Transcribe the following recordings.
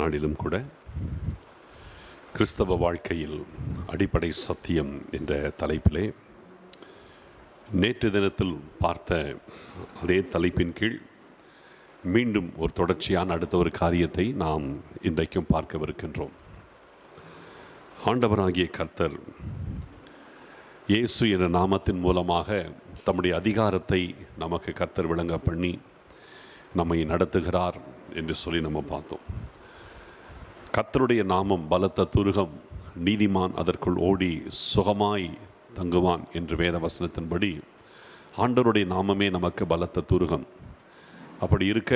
நாளிலும் கூட கிறிஸ்தவ வாழ்க்கையில் அடிப்படை சத்தியம் என்ற தலைப்பிலே நேற்று தினத்தில் பார்த்த அதே தலைப்பின் கீழ் மீண்டும் ஒரு தொடர்ச்சியான அடுத்த ஒரு காரியத்தை நாம் இன்றைக்கும் பார்க்கவிருக்கின்றோம் ஆண்டவராகிய கர்த்தர் இயேசு என்ற நாமத்தின் மூலமாக தம்முடைய அதிகாரத்தை நமக்கு கர்த்தர் விளங்க பண்ணி நம்மை நடத்துகிறார் என்று சொல்லி நம்ம பார்த்தோம் கத்தருடைய நாமம் பலத்த துருகம் நீதிமான் அதற்குள் ஓடி சுகமாய் தங்குவான் என்று வேத வசனத்தின்படி ஆண்டவருடைய நாமமே நமக்கு பலத்த துருகம் அப்படி இருக்க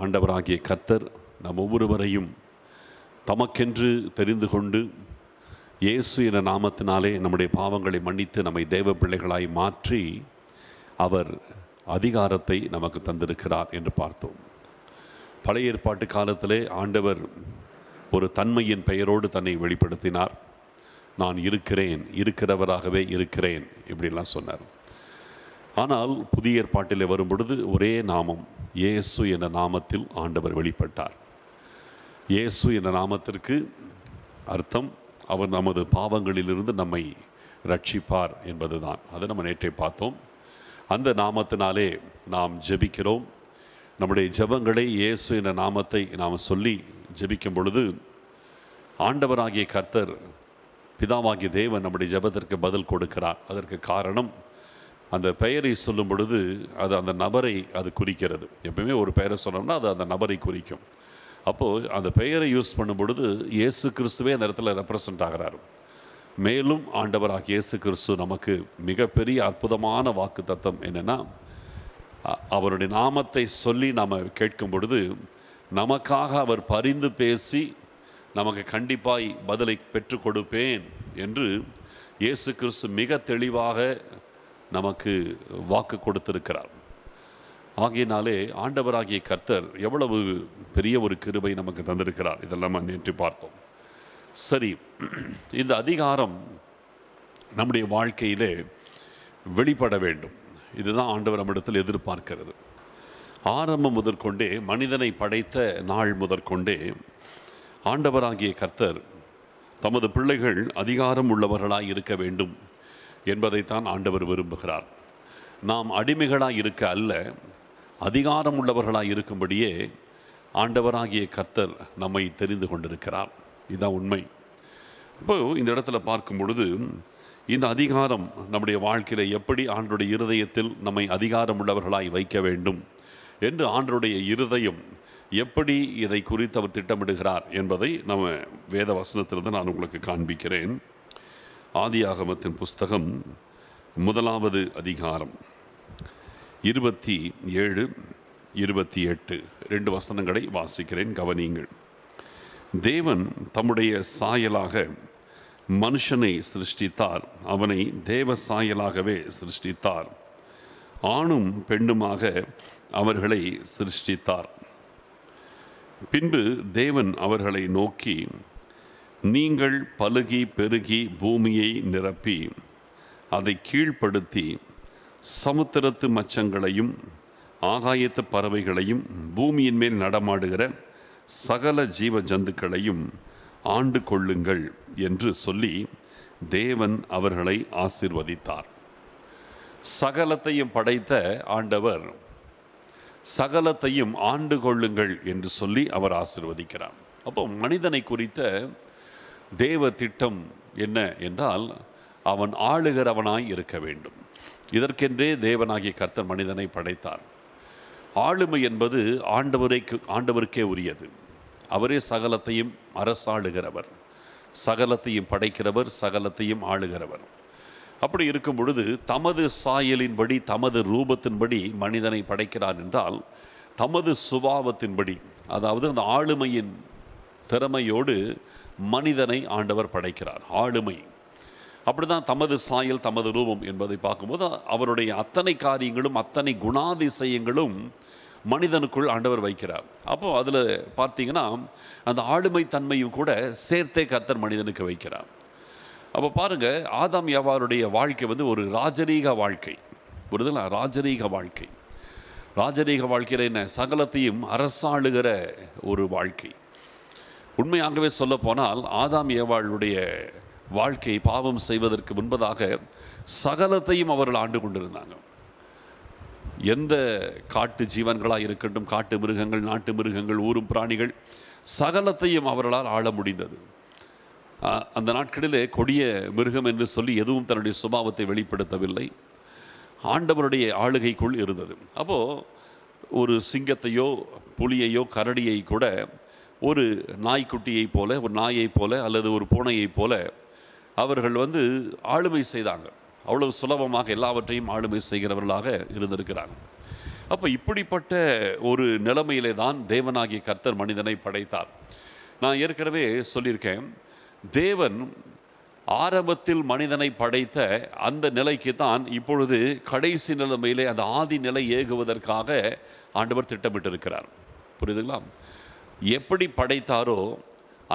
ஆண்டவராகிய கர்த்தர் நம் ஒவ்வொருவரையும் தமக்கென்று தெரிந்து கொண்டு இயேசு என நாமத்தினாலே நம்முடைய பாவங்களை மன்னித்து நம்மை தேவ பிள்ளைகளாய் மாற்றி அவர் அதிகாரத்தை நமக்கு தந்திருக்கிறார் என்று பார்த்தோம் பழைய ஏற்பாட்டு காலத்திலே ஆண்டவர் ஒரு தன்மையின் பெயரோடு தன்னை வெளிப்படுத்தினார் நான் இருக்கிறேன் இருக்கிறவராகவே இருக்கிறேன் இப்படிலாம் சொன்னார் ஆனால் புதிய ஏற்பாட்டிலே வரும் பொழுது ஒரே நாமம் இயேசு என்ற நாமத்தில் ஆண்டவர் வெளிப்பட்டார் இயேசு என்ற நாமத்திற்கு அர்த்தம் அவர் நமது பாவங்களிலிருந்து நம்மை ரட்சிப்பார் என்பதுதான் அதை நம்ம நேற்றை பார்த்தோம் அந்த நாமத்தினாலே நாம் ஜெபிக்கிறோம் நம்முடைய ஜெபங்களை இயேசு என்ற நாமத்தை நாம் சொல்லி ஜபிக்கும் பொழுது ஆண்டவராகிய கர்த்தர் பிதாவாகிய தேவன் நம்முடைய ஜபத்திற்கு பதில் கொடுக்கிறார் அதற்கு காரணம் அந்த பெயரை சொல்லும் பொழுது அது அந்த நபரை அது குறிக்கிறது எப்பயுமே ஒரு பெயரை சொன்னோம்னா அது அந்த நபரை குறிக்கும் அப்போது அந்த பெயரை யூஸ் பண்ணும் பொழுது இயேசு கிறிஸ்துவே அந்த இடத்துல ரெப்ரசன்ட் ஆகிறார் மேலும் ஆண்டவராக இயேசு கிறிஸ்து நமக்கு மிகப்பெரிய அற்புதமான வாக்கு தத்தம் என்னென்னா அவருடைய நாமத்தை சொல்லி நாம் கேட்கும் பொழுது நமக்காக அவர் பரிந்து பேசி நமக்கு கண்டிப்பாய் பதிலை பெற்றுக் கொடுப்பேன் என்று இயேசு கிறிஸ்து மிக தெளிவாக நமக்கு வாக்கு கொடுத்திருக்கிறார் ஆகையினாலே ஆண்டவராகிய கர்த்தர் எவ்வளவு பெரிய ஒரு கிருபை நமக்கு தந்திருக்கிறார் இதெல்லாம் நேற்று பார்த்தோம் சரி இந்த அதிகாரம் நம்முடைய வாழ்க்கையிலே வெளிப்பட வேண்டும் இதுதான் ஆண்டவர் நம்மிடத்தில் எதிர்பார்க்கிறது ஆரம்பம் முதற்கொண்டே மனிதனை படைத்த நாள் முதற்கொண்டே ஆண்டவராகிய கர்த்தர் தமது பிள்ளைகள் அதிகாரம் உள்ளவர்களாக இருக்க வேண்டும் என்பதைத்தான் ஆண்டவர் விரும்புகிறார் நாம் அடிமைகளாக இருக்க அல்ல அதிகாரம் உள்ளவர்களாக இருக்கும்படியே ஆண்டவராகிய கர்த்தர் நம்மை தெரிந்து கொண்டிருக்கிறார் இதுதான் உண்மை இப்போது இந்த இடத்துல பார்க்கும் பொழுது இந்த அதிகாரம் நம்முடைய வாழ்க்கையில் எப்படி ஆண்டுடைய இருதயத்தில் நம்மை அதிகாரம் உள்ளவர்களாய் வைக்க வேண்டும் என்று ஆண்டருடைய இருதயம் எப்படி இதை குறித்து அவர் திட்டமிடுகிறார் என்பதை நம்ம வேத வசனத்திலிருந்து நான் உங்களுக்கு காண்பிக்கிறேன் ஆதியாகமத்தின் புஸ்தகம் முதலாவது அதிகாரம் இருபத்தி ஏழு இருபத்தி எட்டு ரெண்டு வசனங்களை வாசிக்கிறேன் கவனியுங்கள் தேவன் தம்முடைய சாயலாக மனுஷனை சிருஷ்டித்தார் அவனை தேவ சாயலாகவே சிருஷ்டித்தார் ஆணும் பெண்ணுமாக அவர்களை சிருஷ்டித்தார் பின்பு தேவன் அவர்களை நோக்கி நீங்கள் பழுகி பெருகி பூமியை நிரப்பி அதை கீழ்ப்படுத்தி சமுத்திரத்து மச்சங்களையும் ஆகாயத்து பறவைகளையும் பூமியின் மேல் நடமாடுகிற சகல ஜீவ ஜந்துக்களையும் ஆண்டு கொள்ளுங்கள் என்று சொல்லி தேவன் அவர்களை ஆசிர்வதித்தார் சகலத்தையும் படைத்த ஆண்டவர் சகலத்தையும் ஆண்டு கொள்ளுங்கள் என்று சொல்லி அவர் ஆசிர்வதிக்கிறார் அப்போ மனிதனை குறித்த தேவ திட்டம் என்ன என்றால் அவன் ஆளுகிறவனாய் இருக்க வேண்டும் இதற்கென்றே தேவனாகிய கர்த்தர் மனிதனை படைத்தார் ஆளுமை என்பது ஆண்டவரைக்கு ஆண்டவருக்கே உரியது அவரே சகலத்தையும் அரசாளுகிறவர் சகலத்தையும் படைக்கிறவர் சகலத்தையும் ஆளுகிறவர் அப்படி இருக்கும் பொழுது தமது சாயலின்படி தமது ரூபத்தின்படி மனிதனை படைக்கிறார் என்றால் தமது சுபாவத்தின்படி அதாவது அந்த ஆளுமையின் திறமையோடு மனிதனை ஆண்டவர் படைக்கிறார் ஆளுமை அப்படி தான் தமது சாயல் தமது ரூபம் என்பதை பார்க்கும்போது அவருடைய அத்தனை காரியங்களும் அத்தனை குணாதிசயங்களும் மனிதனுக்குள் ஆண்டவர் வைக்கிறார் அப்போது அதில் பார்த்தீங்கன்னா அந்த ஆளுமை தன்மையும் கூட சேர்த்தே கர்த்தர் மனிதனுக்கு வைக்கிறார் அப்போ பாருங்கள் ஆதாம் யாவாருடைய வாழ்க்கை வந்து ஒரு ராஜரீக வாழ்க்கை புரியுதுங்களா ராஜரீக வாழ்க்கை ராஜரீக வாழ்க்கையில் என்ன சகலத்தையும் அரசாளுகிற ஒரு வாழ்க்கை உண்மையாகவே சொல்லப்போனால் ஆதாம் ஏவாளுடைய வாழ்க்கை பாவம் செய்வதற்கு முன்பதாக சகலத்தையும் அவர்கள் ஆண்டு கொண்டிருந்தாங்க எந்த காட்டு ஜீவன்களாக இருக்கட்டும் காட்டு மிருகங்கள் நாட்டு மிருகங்கள் ஊரும் பிராணிகள் சகலத்தையும் அவர்களால் ஆள முடிந்தது அந்த நாட்களிலே கொடிய மிருகம் என்று சொல்லி எதுவும் தன்னுடைய சுபாவத்தை வெளிப்படுத்தவில்லை ஆண்டவருடைய ஆளுகைக்குள் இருந்தது அப்போது ஒரு சிங்கத்தையோ புலியையோ கரடியை கூட ஒரு நாய்க்குட்டியைப் போல ஒரு நாயைப் போல அல்லது ஒரு பூனையைப் போல அவர்கள் வந்து ஆளுமை செய்தாங்க அவ்வளவு சுலபமாக எல்லாவற்றையும் ஆளுமை செய்கிறவர்களாக இருந்திருக்கிறாங்க அப்போ இப்படிப்பட்ட ஒரு நிலைமையிலே தான் தேவனாகிய கர்த்தர் மனிதனை படைத்தார் நான் ஏற்கனவே சொல்லியிருக்கேன் தேவன் ஆரம்பத்தில் மனிதனை படைத்த அந்த நிலைக்கு தான் இப்பொழுது கடைசி நிலைமையிலே அந்த ஆதி நிலை ஏகுவதற்காக ஆண்டவர் திட்டமிட்டிருக்கிறார் புரியுதுங்களா எப்படி படைத்தாரோ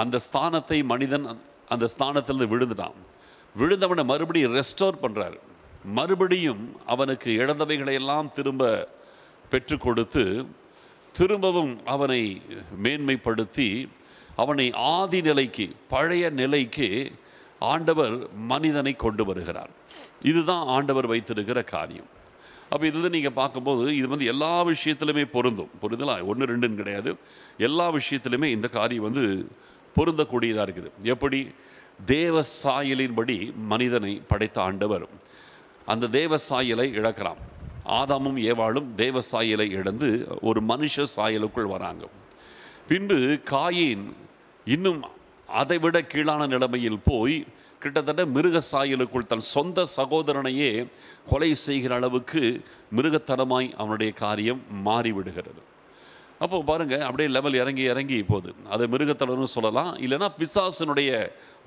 அந்த ஸ்தானத்தை மனிதன் அந்த ஸ்தானத்திலிருந்து விழுந்துட்டான் விழுந்தவனை மறுபடியும் ரெஸ்டோர் பண்ணுறார் மறுபடியும் அவனுக்கு இழந்தவைகளை எல்லாம் திரும்ப பெற்று கொடுத்து திரும்பவும் அவனை மேன்மைப்படுத்தி அவனை ஆதி நிலைக்கு பழைய நிலைக்கு ஆண்டவர் மனிதனை கொண்டு வருகிறார் இதுதான் ஆண்டவர் வைத்திருக்கிற காரியம் அப்போ இது நீங்கள் பார்க்கும்போது இது வந்து எல்லா விஷயத்துலையுமே பொருந்தும் புரிதலா ஒன்று ரெண்டுன்னு கிடையாது எல்லா விஷயத்துலையுமே இந்த காரியம் வந்து பொருந்தக்கூடியதாக இருக்குது எப்படி தேவ சாயலின்படி மனிதனை படைத்த ஆண்டவர் அந்த தேவ சாயலை இழக்கிறான் ஆதாமும் ஏவாளும் தேவ சாயலை இழந்து ஒரு மனுஷ சாயலுக்குள் வராங்க பின்பு காயின் இன்னும் அதைவிட கீழான நிலைமையில் போய் கிட்டத்தட்ட மிருக சாயலுக்குள் தன் சொந்த சகோதரனையே கொலை செய்கிற அளவுக்கு மிருகத்தனமாய் அவனுடைய காரியம் மாறிவிடுகிறது அப்போ பாருங்கள் அப்படியே லெவல் இறங்கி இறங்கி போகுது அதை மிருகத்தனம்னு சொல்லலாம் இல்லைனா பிசாசனுடைய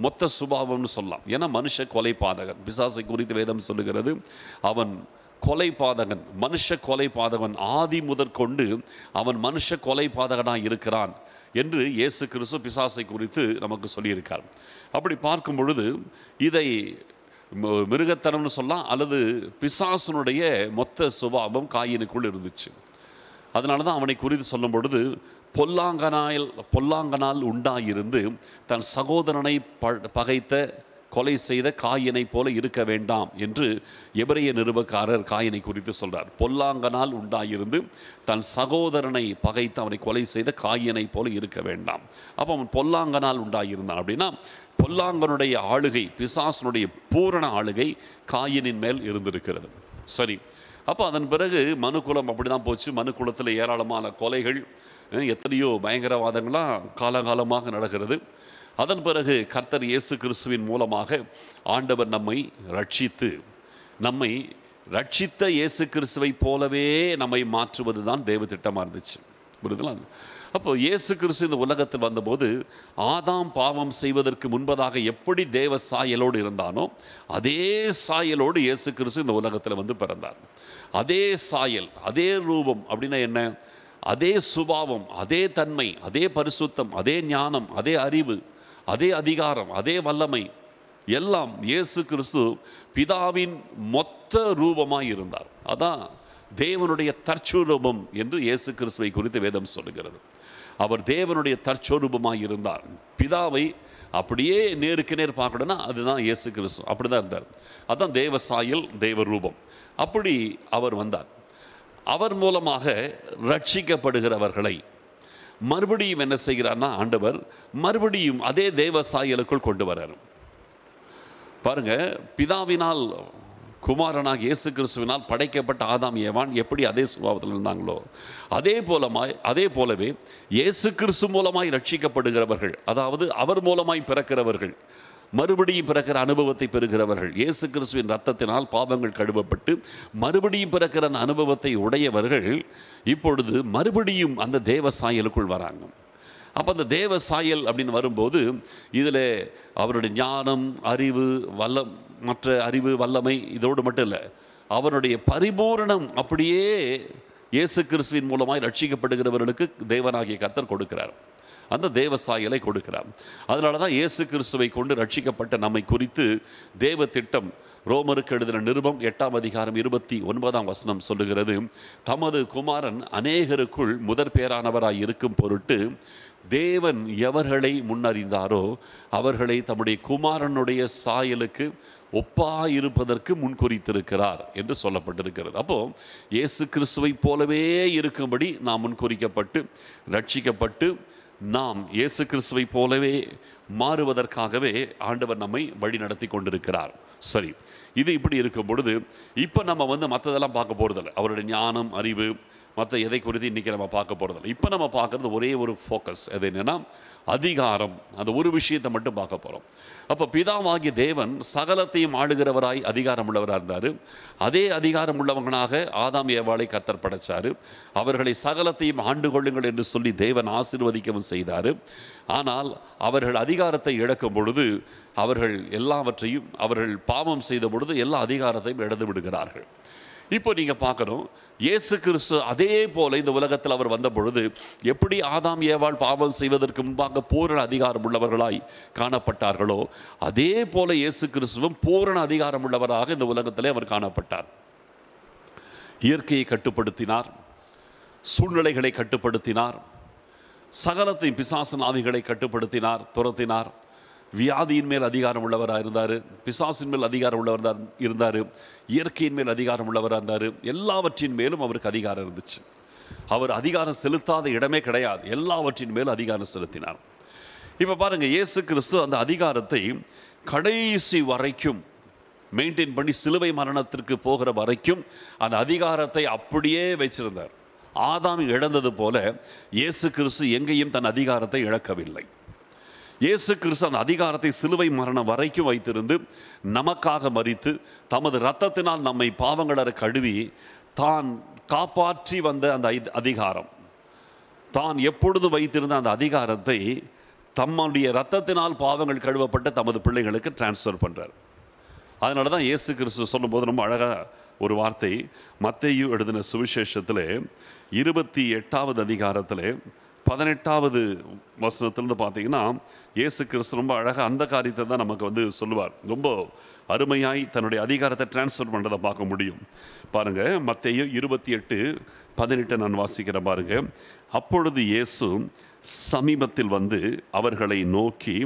மொத்த சுபாவம்னு சொல்லலாம் ஏன்னா மனுஷ கொலை பாதகன் பிசாசை குறித்து வேதம் சொல்லுகிறது அவன் கொலை பாதகன் மனுஷ கொலை பாதகன் ஆதி முதற்கொண்டு அவன் மனுஷ கொலை பாதகனாக இருக்கிறான் என்று இயேசு கிறிஸ்து பிசாசை குறித்து நமக்கு சொல்லியிருக்கார் அப்படி பார்க்கும் பொழுது இதை மிருகத்தனம்னு சொல்லலாம் அல்லது பிசாசனுடைய மொத்த சுபாவம் காயினுக்குள் இருந்துச்சு அதனால தான் அவனை குறித்து சொல்லும் பொழுது பொல்லாங்கனால் பொல்லாங்கனால் உண்டாயிருந்து தன் சகோதரனை ப பகைத்த கொலை செய்த காயினை போல இருக்க வேண்டாம் என்று எபிரைய நிருபக்காரர் காயினை குறித்து சொல்கிறார் பொல்லாங்கனால் உண்டாயிருந்து தன் சகோதரனை பகைத்து அவனை கொலை செய்த காயினை போல இருக்க வேண்டாம் அப்போ அவன் பொல்லாங்கனால் உண்டாயிருந்தான் அப்படின்னா பொல்லாங்கனுடைய ஆளுகை பிசாசனுடைய பூரண ஆளுகை காயினின் மேல் இருந்திருக்கிறது சரி அப்போ அதன் பிறகு மனுக்குலம் அப்படி தான் போச்சு மனு குலத்தில் ஏராளமான கொலைகள் எத்தனையோ பயங்கரவாதங்களாக காலகாலமாக நடக்கிறது அதன் பிறகு கர்த்தர் இயேசு கிறிஸ்துவின் மூலமாக ஆண்டவர் நம்மை ரட்சித்து நம்மை ரட்சித்த இயேசு கிறிஸ்துவை போலவே நம்மை மாற்றுவது தான் தேவ திட்டமாக இருந்துச்சு புரியுதுங்களா அப்போ இயேசு கிறிஸ்து இந்த உலகத்தில் வந்தபோது ஆதாம் பாவம் செய்வதற்கு முன்பதாக எப்படி தேவ சாயலோடு இருந்தானோ அதே சாயலோடு இயேசு கிறிஸ்து இந்த உலகத்தில் வந்து பிறந்தார் அதே சாயல் அதே ரூபம் அப்படின்னா என்ன அதே சுபாவம் அதே தன்மை அதே பரிசுத்தம் அதே ஞானம் அதே அறிவு அதே அதிகாரம் அதே வல்லமை எல்லாம் இயேசு கிறிஸ்து பிதாவின் மொத்த ரூபமாக இருந்தார் அதான் தேவனுடைய தற்சூரூபம் என்று இயேசு கிறிஸ்துவை குறித்து வேதம் சொல்லுகிறது அவர் தேவனுடைய தற்சூரூபமாக இருந்தார் பிதாவை அப்படியே நேருக்கு நேர் பார்க்கணும்னா அதுதான் இயேசு கிறிஸ்து அப்படி தான் இருந்தார் அதுதான் தேவ சாயல் தெய்வ ரூபம் அப்படி அவர் வந்தார் அவர் மூலமாக ரட்சிக்கப்படுகிறவர்களை மறுபடியும் என்ன செய்கிறார்னா ஆண்டவர் மறுபடியும் அதே தேவ சாயலுக்குள் கொண்டு வர்றார் பாருங்க பிதாவினால் குமாரனாக இயேசு கிறிஸ்துவினால் படைக்கப்பட்ட ஆதாம் ஏவான் எப்படி அதே சுபாவத்தில் இருந்தாங்களோ அதே போலமாய் அதே போலவே இயேசு கிறிஸ்து மூலமாய் ரட்சிக்கப்படுகிறவர்கள் அதாவது அவர் மூலமாய் பிறக்கிறவர்கள் மறுபடியும் பிறக்கிற அனுபவத்தை பெறுகிறவர்கள் இயேசு கிறிஸ்துவின் ரத்தத்தினால் பாவங்கள் கழுவப்பட்டு மறுபடியும் பிறக்கிற அந்த அனுபவத்தை உடையவர்கள் இப்பொழுது மறுபடியும் அந்த தேவ சாயலுக்குள் வராங்க அப்போ அந்த தேவ சாயல் அப்படின்னு வரும்போது இதில் அவருடைய ஞானம் அறிவு வல்ல மற்ற அறிவு வல்லமை இதோடு மட்டும் இல்லை அவருடைய பரிபூரணம் அப்படியே இயேசு கிறிஸ்துவின் மூலமாக ரட்சிக்கப்படுகிறவர்களுக்கு தேவனாகிய கத்தர் கொடுக்கிறார் அந்த தேவ சாயலை கொடுக்கிறார் அதனால தான் இயேசு கிறிஸ்துவை கொண்டு ரட்சிக்கப்பட்ட நம்மை குறித்து தேவ திட்டம் ரோமருக்கு எழுதின நிருபம் எட்டாம் அதிகாரம் இருபத்தி ஒன்பதாம் வசனம் சொல்லுகிறது தமது குமாரன் அநேகருக்குள் முதற் பேரானவராய் இருக்கும் பொருட்டு தேவன் எவர்களை முன்னறிந்தாரோ அவர்களை தம்முடைய குமாரனுடைய சாயலுக்கு ஒப்பா இருப்பதற்கு முன்குறித்திருக்கிறார் என்று சொல்லப்பட்டிருக்கிறது அப்போது இயேசு கிறிஸ்துவை போலவே இருக்கும்படி நாம் முன்குறிக்கப்பட்டு ரட்சிக்கப்பட்டு நாம் இயேசு கிறிஸ்துவை போலவே மாறுவதற்காகவே ஆண்டவர் நம்மை வழி நடத்தி கொண்டிருக்கிறார் சரி இது இப்படி இருக்கும் பொழுது இப்போ நம்ம வந்து மற்றதெல்லாம் பார்க்க போகிறதில்ல அவருடைய ஞானம் அறிவு மற்ற எதை குறித்து இன்றைக்கி நம்ம பார்க்க போகிறதில்ல இப்போ நம்ம பார்க்குறது ஒரே ஒரு ஃபோக்கஸ் அது என்னென்னா அதிகாரம் அந்த ஒரு விஷயத்தை மட்டும் பார்க்க போகிறோம் அப்போ பிதாவாகிய தேவன் சகலத்தையும் ஆளுகிறவராய் அதிகாரம் உள்ளவராக இருந்தார் அதே அதிகாரம் உள்ளவங்களாக ஆதாம் ஏவாளை கத்தர் படைத்தார் அவர்களை சகலத்தையும் ஆண்டு கொள்ளுங்கள் என்று சொல்லி தேவன் ஆசிர்வதிக்கவும் செய்தார் ஆனால் அவர்கள் அதிகாரத்தை இழக்கும் பொழுது அவர்கள் எல்லாவற்றையும் அவர்கள் பாவம் செய்த பொழுது எல்லா அதிகாரத்தையும் இழந்து விடுகிறார்கள் இப்போ நீங்கள் பார்க்கணும் இயேசு கிறிஸ்து அதே போல இந்த உலகத்தில் அவர் வந்த பொழுது எப்படி ஆதாம் ஏவாள் பாவம் செய்வதற்கு முன்பாக பூரண அதிகாரம் உள்ளவர்களாய் காணப்பட்டார்களோ அதே போல இயேசு கிறிஸ்துவும் பூரண அதிகாரம் உள்ளவராக இந்த உலகத்திலே அவர் காணப்பட்டார் இயற்கையை கட்டுப்படுத்தினார் சூழ்நிலைகளை கட்டுப்படுத்தினார் சகலத்தின் பிசாசன் ஆவிகளை கட்டுப்படுத்தினார் துரத்தினார் வியாதியின் மேல் அதிகாரம் உள்ளவராக இருந்தார் பிசாசின் மேல் அதிகாரம் உள்ளவராக இருந்தார் இயற்கையின் மேல் அதிகாரம் உள்ளவராக இருந்தார் எல்லாவற்றின் மேலும் அவருக்கு அதிகாரம் இருந்துச்சு அவர் அதிகாரம் செலுத்தாத இடமே கிடையாது எல்லாவற்றின் மேலும் அதிகாரம் செலுத்தினார் இப்போ பாருங்கள் இயேசு கிறிஸ்து அந்த அதிகாரத்தை கடைசி வரைக்கும் மெயின்டைன் பண்ணி சிலுவை மரணத்திற்கு போகிற வரைக்கும் அந்த அதிகாரத்தை அப்படியே வச்சிருந்தார் ஆதாம் இழந்தது போல இயேசு கிறிஸ்து எங்கேயும் தன் அதிகாரத்தை இழக்கவில்லை இயேசு கிறிஸ்து அந்த அதிகாரத்தை சிலுவை மரணம் வரைக்கும் வைத்திருந்து நமக்காக மறித்து தமது ரத்தத்தினால் நம்மை பாவங்களற கழுவி தான் காப்பாற்றி வந்த அந்த அதிகாரம் தான் எப்பொழுது வைத்திருந்த அந்த அதிகாரத்தை தம்முடைய ரத்தத்தினால் பாவங்கள் கழுவப்பட்ட தமது பிள்ளைகளுக்கு டிரான்ஸ்ஃபர் பண்ணுறார் அதனால தான் இயேசு கிறிஸ்து சொல்லும்போது ரொம்ப அழகாக ஒரு வார்த்தை மத்தையும் எழுதின சுவிசேஷத்தில் இருபத்தி எட்டாவது அதிகாரத்தில் பதினெட்டாவது வசனத்துலேருந்து பார்த்தீங்கன்னா ஏசு கிறிஸ்து ரொம்ப அழகாக அந்த காரியத்தை தான் நமக்கு வந்து சொல்லுவார் ரொம்ப அருமையாய் தன்னுடைய அதிகாரத்தை டிரான்ஸ்ஃபர் பண்ணுறதை பார்க்க முடியும் பாருங்கள் மற்றையும் இருபத்தி எட்டு பதினெட்டை நான் வாசிக்கிறேன் பாருங்கள் அப்பொழுது இயேசு சமீபத்தில் வந்து அவர்களை நோக்கி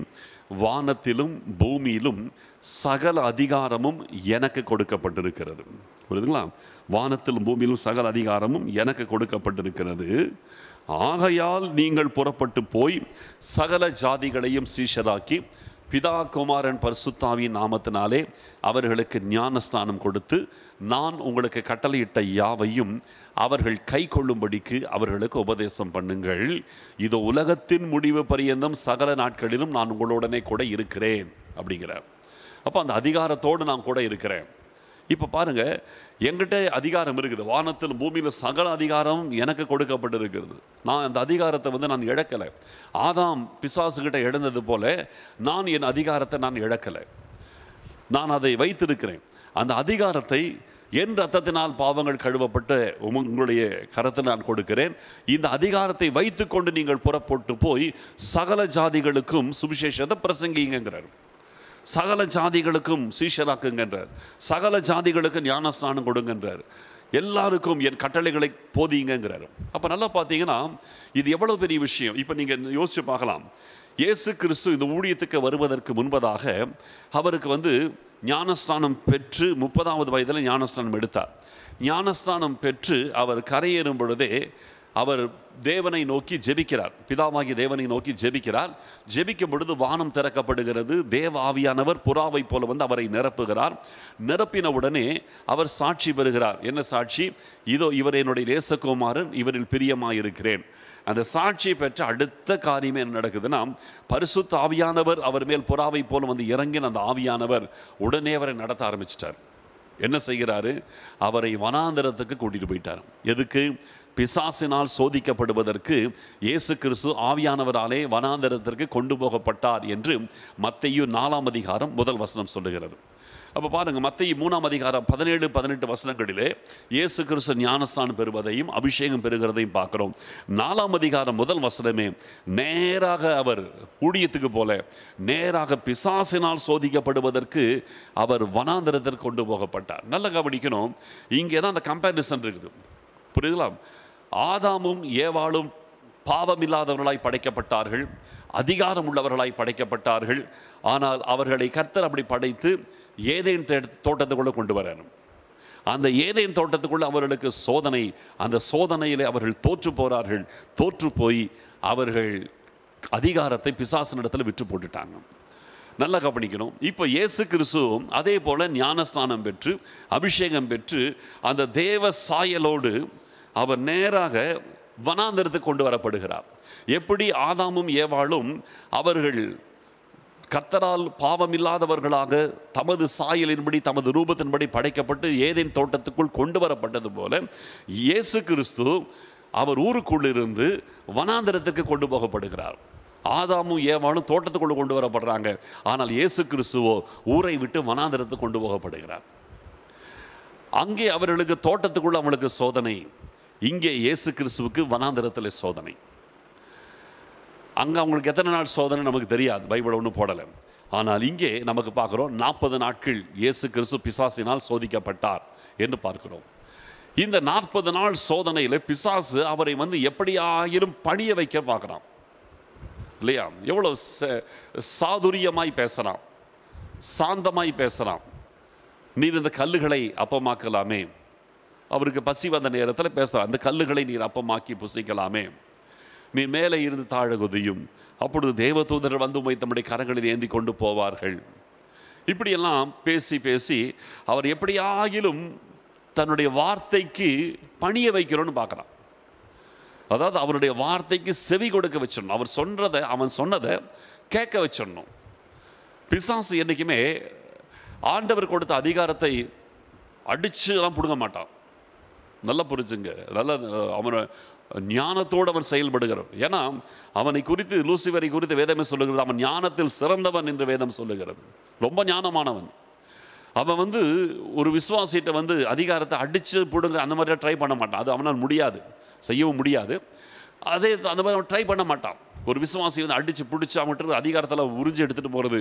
வானத்திலும் பூமியிலும் சகல அதிகாரமும் எனக்கு கொடுக்கப்பட்டிருக்கிறது புரியுதுங்களா வானத்திலும் பூமியிலும் சகல அதிகாரமும் எனக்கு கொடுக்கப்பட்டிருக்கிறது ஆகையால் நீங்கள் புறப்பட்டு போய் சகல ஜாதிகளையும் சீஷராக்கி பிதா குமாரன் பரிசுத்தாவின் நாமத்தினாலே அவர்களுக்கு ஞானஸ்தானம் கொடுத்து நான் உங்களுக்கு கட்டளையிட்ட யாவையும் அவர்கள் கை கொள்ளும்படிக்கு அவர்களுக்கு உபதேசம் பண்ணுங்கள் இது உலகத்தின் முடிவு பரியந்தம் சகல நாட்களிலும் நான் உங்களுடனே கூட இருக்கிறேன் அப்படிங்கிறார் அப்போ அந்த அதிகாரத்தோடு நான் கூட இருக்கிறேன் இப்போ பாருங்கள் எங்கிட்ட அதிகாரம் இருக்குது வானத்தில் பூமியில் சகல அதிகாரம் எனக்கு கொடுக்கப்பட்டு இருக்கிறது நான் அந்த அதிகாரத்தை வந்து நான் இழக்கலை ஆதாம் பிசாசுகிட்ட இழந்தது போல நான் என் அதிகாரத்தை நான் இழக்கலை நான் அதை வைத்திருக்கிறேன் அந்த அதிகாரத்தை என் ரத்தத்தினால் பாவங்கள் கழுவப்பட்டு உங்களுடைய கரத்தை நான் கொடுக்கிறேன் இந்த அதிகாரத்தை வைத்துக்கொண்டு நீங்கள் புறப்பட்டு போய் சகல ஜாதிகளுக்கும் சுவிசேஷத்தை பிரசங்கிங்கிறார் சகல ஜாதிகளுக்கும் சீஷராக்குங்கன்றார் சகல ஜாதிகளுக்கு ஞானஸ்தானம் கொடுங்கன்றார் எல்லாருக்கும் என் கட்டளைகளை போதிங்கிறார் அப்போ நல்லா பார்த்தீங்கன்னா இது எவ்வளோ பெரிய விஷயம் இப்போ நீங்கள் யோசித்து பார்க்கலாம் இயேசு கிறிஸ்து இந்த ஊழியத்துக்கு வருவதற்கு முன்பதாக அவருக்கு வந்து ஞானஸ்தானம் பெற்று முப்பதாவது வயதில் ஞானஸ்தானம் எடுத்தார் ஞானஸ்தானம் பெற்று அவர் கரையேறும் பொழுதே அவர் தேவனை நோக்கி ஜெபிக்கிறார் பிதாவாகி தேவனை நோக்கி ஜெபிக்கிறார் ஜெபிக்கும் பொழுது வானம் திறக்கப்படுகிறது தேவ ஆவியானவர் புறாவை போல வந்து அவரை நிரப்புகிறார் நிரப்பின உடனே அவர் சாட்சி பெறுகிறார் என்ன சாட்சி இதோ இவர் என்னுடைய நேசகுமாரன் இவரில் பிரியமாயிருக்கிறேன் அந்த சாட்சி பெற்ற அடுத்த காரியமே என்ன நடக்குதுன்னா பரிசுத்த ஆவியானவர் அவர் மேல் புறாவை போல வந்து இறங்கின அந்த ஆவியானவர் உடனே அவரை நடத்த ஆரம்பிச்சிட்டார் என்ன செய்கிறாரு அவரை வனாந்திரத்துக்கு கூட்டிகிட்டு போயிட்டார் எதுக்கு பிசாசினால் சோதிக்கப்படுவதற்கு இயேசு கிறிஸ்து ஆவியானவராலே வனாந்தரத்திற்கு கொண்டு போகப்பட்டார் என்று மத்தையு நாலாம் அதிகாரம் முதல் வசனம் சொல்லுகிறது அப்போ பாருங்கள் மத்திய மூணாம் அதிகாரம் பதினேழு பதினெட்டு வசனங்களிலே இயேசு கிறிஸ்து ஞானஸ்தானம் பெறுவதையும் அபிஷேகம் பெறுகிறதையும் பார்க்குறோம் நாலாம் அதிகாரம் முதல் வசனமே நேராக அவர் ஊழியத்துக்கு போல நேராக பிசாசினால் சோதிக்கப்படுவதற்கு அவர் வனாந்திரத்திற்கு கொண்டு போகப்பட்டார் நல்ல கவனிக்கணும் இங்கே தான் அந்த கம்பேரிசன் இருக்குது புரியுதுலாம் ஆதாமும் ஏவாளும் பாவமில்லாதவர்களாய் படைக்கப்பட்டார்கள் அதிகாரம் உள்ளவர்களாய் படைக்கப்பட்டார்கள் ஆனால் அவர்களை கர்த்தர் அப்படி படைத்து ஏதேன் தோட்டத்துக்குள்ளே கொண்டு வரணும் அந்த ஏதேன் தோட்டத்துக்குள்ளே அவர்களுக்கு சோதனை அந்த சோதனையில் அவர்கள் தோற்று போகிறார்கள் தோற்று போய் அவர்கள் அதிகாரத்தை நடத்தில் விற்று போட்டுட்டாங்க நல்லா கவனிக்கணும் இப்போ இயேசு கிறிஸ்துவும் அதே போல் ஞானஸ்தானம் பெற்று அபிஷேகம் பெற்று அந்த தேவ சாயலோடு அவர் நேராக வனாந்திரத்துக்கு கொண்டு வரப்படுகிறார் எப்படி ஆதாமும் ஏவாளும் அவர்கள் கத்தரால் பாவமில்லாதவர்களாக தமது சாயலின்படி தமது ரூபத்தின்படி படைக்கப்பட்டு ஏதேன் தோட்டத்துக்குள் கொண்டு வரப்பட்டது போல இயேசு கிறிஸ்து அவர் ஊருக்குள்ளிருந்து வனாந்திரத்துக்கு கொண்டு போகப்படுகிறார் ஆதாமும் ஏவானும் தோட்டத்துக்குள்ளே கொண்டு வரப்படுறாங்க ஆனால் இயேசு கிறிஸ்துவோ ஊரை விட்டு வனாந்திரத்துக்கு கொண்டு போகப்படுகிறார் அங்கே அவர்களுக்கு தோட்டத்துக்குள்ள அவளுக்கு சோதனை இங்கே இயேசு கிறிஸ்துவுக்கு வனாந்திரத்தில் சோதனை அங்கே அவங்களுக்கு எத்தனை நாள் சோதனை நமக்கு தெரியாது பைபிள் ஒன்றும் போடலை ஆனால் இங்கே நமக்கு பார்க்குறோம் நாற்பது நாட்கள் இயேசு கிறிஸ்து பிசாசினால் சோதிக்கப்பட்டார் என்று பார்க்கிறோம் இந்த நாற்பது நாள் சோதனையில் பிசாசு அவரை வந்து எப்படியாயிரும் பணிய வைக்க பார்க்குறான் இல்லையா எவ்வளோ சாதுரியமாய் பேசுகிறான் சாந்தமாய் பேசுகிறான் நீர் இந்த கல்லுகளை அப்பமாக்கலாமே அவருக்கு பசி வந்த நேரத்தில் பேசுகிறார் அந்த கல்லுகளை நீர் அப்பமாக்கி புசிக்கலாமே நீ மேலே இருந்து தாழ குதியும் அப்பொழுது தேவதூதர் வந்து உமை தம்முடைய கரங்களில் ஏந்தி கொண்டு போவார்கள் இப்படியெல்லாம் பேசி பேசி அவர் எப்படியாகிலும் தன்னுடைய வார்த்தைக்கு பணிய வைக்கிறோன்னு பார்க்குறான் அதாவது அவருடைய வார்த்தைக்கு செவி கொடுக்க வச்சிடணும் அவர் சொல்கிறதை அவன் சொன்னதை கேட்க வச்சிடணும் பிசாசு என்றைக்குமே ஆண்டவர் கொடுத்த அதிகாரத்தை அடித்துலாம் பிடுங்க மாட்டான் நல்லா புரிஞ்சுங்க நல்லா அவனை ஞானத்தோடு அவன் செயல்படுகிறான் ஏன்னா அவனை குறித்து லூசிவரை குறித்து வேதமே சொல்லுகிறது அவன் ஞானத்தில் சிறந்தவன் என்று வேதம் சொல்லுகிறது ரொம்ப ஞானமானவன் அவன் வந்து ஒரு விஸ்வாசிகிட்ட வந்து அதிகாரத்தை அடித்து போடுங்க அந்த மாதிரிலாம் ட்ரை பண்ண மாட்டான் அது அவனால் முடியாது செய்யவும் முடியாது அதே அந்த மாதிரி அவன் ட்ரை பண்ண மாட்டான் ஒரு விசுவாசி வந்து அடித்து பிடிச்சி அவன்ட்டு அதிகாரத்தில் உறிஞ்சி எடுத்துகிட்டு போகிறது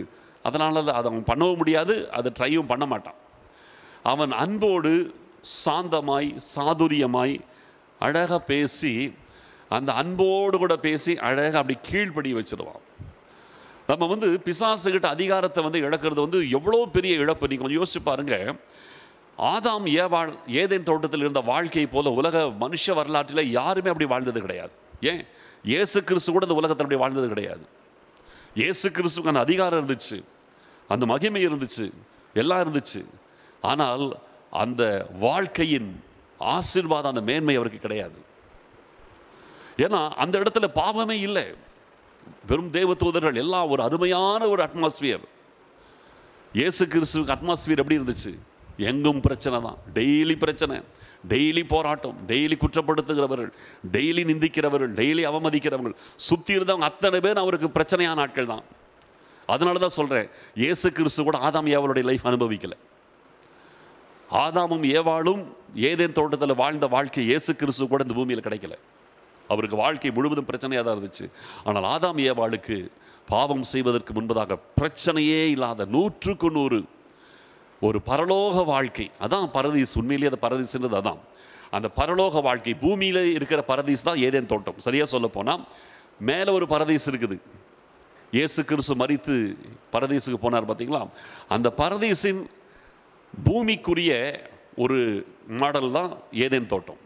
அதனால் அதை அவன் பண்ணவும் முடியாது அதை ட்ரையும் பண்ண மாட்டான் அவன் அன்போடு சாந்தமாய் சாதுரியமாய் அழகாக பேசி அந்த அன்போடு கூட பேசி அழகாக அப்படி கீழ்ப்படி வச்சிருவான் நம்ம வந்து பிசாசுகிட்ட அதிகாரத்தை வந்து இழக்கிறது வந்து எவ்வளோ பெரிய இழப்பு நீங்கள் கொஞ்சம் யோசிச்சு பாருங்கள் ஆதாம் ஏவாள் ஏதேன் தோட்டத்தில் இருந்த வாழ்க்கையை போல உலக மனுஷ வரலாற்றில் யாருமே அப்படி வாழ்ந்தது கிடையாது ஏன் ஏசு கிறிஸ்து கூட இந்த உலகத்தில் அப்படி வாழ்ந்தது கிடையாது இயேசு கிறிஸ்துக்கு அந்த அதிகாரம் இருந்துச்சு அந்த மகிமை இருந்துச்சு எல்லாம் இருந்துச்சு ஆனால் அந்த வாழ்க்கையின் ஆசீர்வாதம் அந்த மேன்மை அவருக்கு கிடையாது ஏன்னா அந்த இடத்துல பாவமே இல்லை வெறும் தேவ தூதர்கள் எல்லாம் ஒரு அருமையான ஒரு அட்மாஸ்பியர் இயேசு கிறிஸ்துவுக்கு அட்மாஸ்பியர் எப்படி இருந்துச்சு எங்கும் பிரச்சனை தான் டெய்லி பிரச்சனை டெய்லி போராட்டம் டெய்லி குற்றப்படுத்துகிறவர்கள் டெய்லி நிந்திக்கிறவர்கள் டெய்லி அவமதிக்கிறவர்கள் சுற்றி இருந்தவங்க அத்தனை பேர் அவருக்கு பிரச்சனையான ஆட்கள் தான் அதனால தான் சொல்கிறேன் இயேசு கிறிஸ்து கூட ஆதாம் அவருடைய லைஃப் அனுபவிக்கலை ஆதாமும் ஏவாளும் ஏதேன் தோட்டத்தில் வாழ்ந்த வாழ்க்கை இயேசு கிறிஸ்து கூட இந்த பூமியில் கிடைக்கல அவருக்கு வாழ்க்கை முழுவதும் பிரச்சனையாக தான் இருந்துச்சு ஆனால் ஆதாம் ஏவாளுக்கு பாவம் செய்வதற்கு முன்பதாக பிரச்சனையே இல்லாத நூற்றுக்கு நூறு ஒரு பரலோக வாழ்க்கை அதான் பரதீஸ் உண்மையிலேயே அந்த பரதீஸ்ன்றது அதான் அந்த பரலோக வாழ்க்கை பூமியில் இருக்கிற பரதீஸ் தான் ஏதேன் தோட்டம் சரியாக சொல்ல போனால் மேலே ஒரு பரதீஸ் இருக்குது இயேசு கிறிஸ்து மறித்து பரதீஸுக்கு போனார் பார்த்தீங்களா அந்த பரதீஸின் பூமிக்குரிய ஒரு மாடல் தான் ஏதேன் தோட்டம்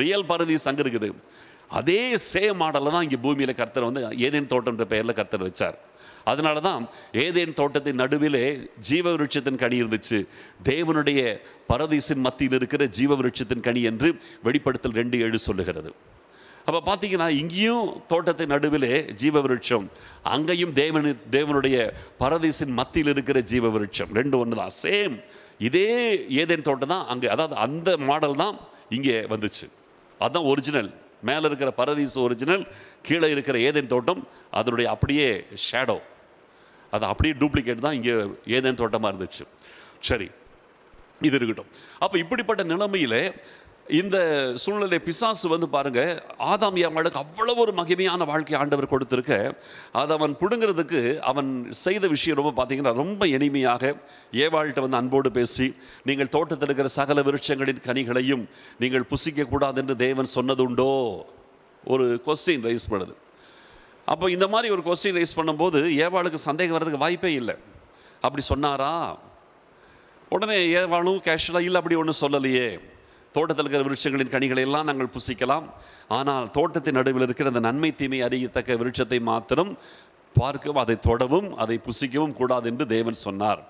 ரியல் பரதீஸ் அங்கே இருக்குது அதே சேம் மாடலில் தான் இங்கே பூமியில் கர்த்தர் வந்து ஏதேன் தோட்டம்ன்ற பெயரில் கர்த்தர் வச்சார் அதனால தான் ஏதேன் தோட்டத்தின் நடுவிலே ஜீவ விருட்சத்தின் கனி இருந்துச்சு தேவனுடைய பரதீசின் மத்தியில் இருக்கிற ஜீவ விருட்சத்தின் கனி என்று வெளிப்படுத்தல் ரெண்டு ஏழு சொல்லுகிறது அப்போ பார்த்தீங்கன்னா இங்கேயும் தோட்டத்தின் நடுவிலே ஜீவ விருட்சம் அங்கேயும் தேவனு தேவனுடைய பரதீசின் மத்தியில் இருக்கிற ஜீவ விருட்சம் ரெண்டு ஒன்று தான் சேம் இதே ஏதேன் தோட்டம் தான் அங்கே அதாவது அந்த மாடல் தான் இங்கே வந்துச்சு அதுதான் ஒரிஜினல் மேலே இருக்கிற பரதீஸ் ஒரிஜினல் கீழே இருக்கிற ஏதேன் தோட்டம் அதனுடைய அப்படியே ஷேடோ அது அப்படியே டூப்ளிகேட் தான் இங்கே ஏதேன் தோட்டமாக இருந்துச்சு சரி இது இருக்கட்டும் அப்போ இப்படிப்பட்ட நிலைமையில் இந்த சூழ்நிலை பிசாசு வந்து பாருங்க ஆதாம் ஏமாளுக்கு அவ்வளவு ஒரு மகிமையான வாழ்க்கை ஆண்டவர் கொடுத்துருக்க அதை அவன் பிடுங்கிறதுக்கு அவன் செய்த விஷயம் ரொம்ப பார்த்தீங்கன்னா ரொம்ப இனிமையாக ஏவாள்கிட்ட வந்து அன்போடு பேசி நீங்கள் தோட்டத்தில் இருக்கிற சகல விருட்சங்களின் கனிகளையும் நீங்கள் புசிக்கக்கூடாது என்று தேவன் சொன்னதுண்டோ ஒரு கொஸ்டின் ரைஸ் பண்ணுது அப்போ இந்த மாதிரி ஒரு கொஸ்டின் ரைஸ் பண்ணும்போது ஏவாளுக்கு சந்தேகம் வர்றதுக்கு வாய்ப்பே இல்லை அப்படி சொன்னாரா உடனே ஏவாளும் கேஷுவலாக இல்லை அப்படி ஒன்றும் சொல்லலையே தோட்டத்தில் இருக்கிற விருட்சங்களின் கனிகளை எல்லாம் நாங்கள் புசிக்கலாம் ஆனால் தோட்டத்தின் நடுவில் இருக்கிற அந்த நன்மை தீமை அறியத்தக்க விருட்சத்தை மாத்திரம் பார்க்கவும் அதை தொடவும் அதை புசிக்கவும் கூடாது என்று தேவன் சொன்னார்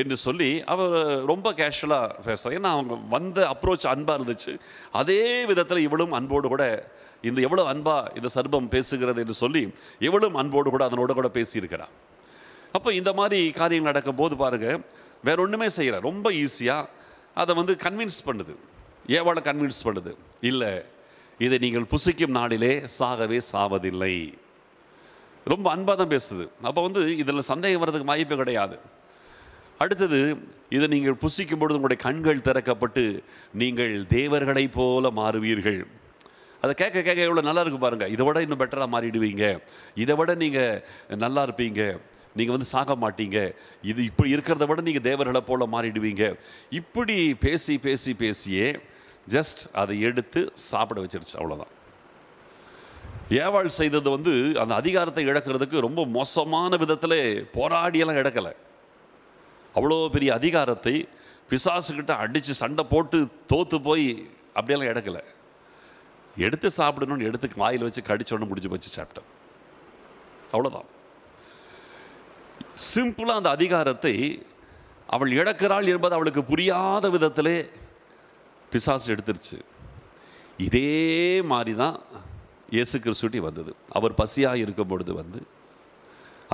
என்று சொல்லி அவர் ரொம்ப கேஷுவலாக பேசுகிறார் ஏன்னா அவங்க வந்த அப்ரோச் அன்பாக இருந்துச்சு அதே விதத்தில் இவளும் அன்போடு கூட இந்த எவ்வளோ அன்பாக இந்த சர்பம் பேசுகிறது என்று சொல்லி இவளும் அன்போடு கூட அதனோட கூட பேசியிருக்கிறார் அப்போ இந்த மாதிரி காரியங்கள் நடக்கும்போது பாருங்கள் வேற ஒன்றுமே செய்யலை ரொம்ப ஈஸியாக அதை வந்து கன்வின்ஸ் பண்ணுது ஏவாளை கன்வின்ஸ் பண்ணுது இல்லை இதை நீங்கள் புசிக்கும் நாளிலே சாகவே சாவதில்லை ரொம்ப அன்பாக தான் பேசுது அப்போ வந்து இதில் சந்தேகம் வர்றதுக்கு வாய்ப்பு கிடையாது அடுத்தது இதை நீங்கள் புசிக்கும் பொழுது உங்களுடைய கண்கள் திறக்கப்பட்டு நீங்கள் தேவர்களைப் போல மாறுவீர்கள் அதை கேட்க கேட்க எவ்வளோ நல்லா இருக்கு பாருங்கள் இதை விட இன்னும் பெட்டராக மாறிடுவீங்க இதை விட நீங்கள் நல்லா இருப்பீங்க நீங்கள் வந்து சாக மாட்டீங்க இது இப்படி இருக்கிறத விட நீங்கள் தேவர்களை போல் மாறிடுவீங்க இப்படி பேசி பேசி பேசியே ஜஸ்ட் அதை எடுத்து சாப்பிட வச்சிருச்சு அவ்வளோதான் ஏவாள் செய்தது வந்து அந்த அதிகாரத்தை இழக்கிறதுக்கு ரொம்ப மோசமான விதத்தில் போராடியெல்லாம் இழக்கலை அவ்வளோ பெரிய அதிகாரத்தை பிசாசுக்கிட்ட அடித்து சண்டை போட்டு தோற்று போய் அப்படியெல்லாம் இழக்கலை எடுத்து சாப்பிடணும்னு எடுத்து வாயில் வச்சு கடிச்சோன்னு முடிஞ்சு போச்சு சாப்பிட்டேன் அவ்வளோதான் சிம்பிளாக அந்த அதிகாரத்தை அவள் இழக்கிறாள் என்பது அவளுக்கு புரியாத விதத்திலே பிசாசு எடுத்துருச்சு இதே மாதிரி தான் இயேசு கிறிஸ்துட்டி வந்தது அவர் பசியாக இருக்கும் பொழுது வந்து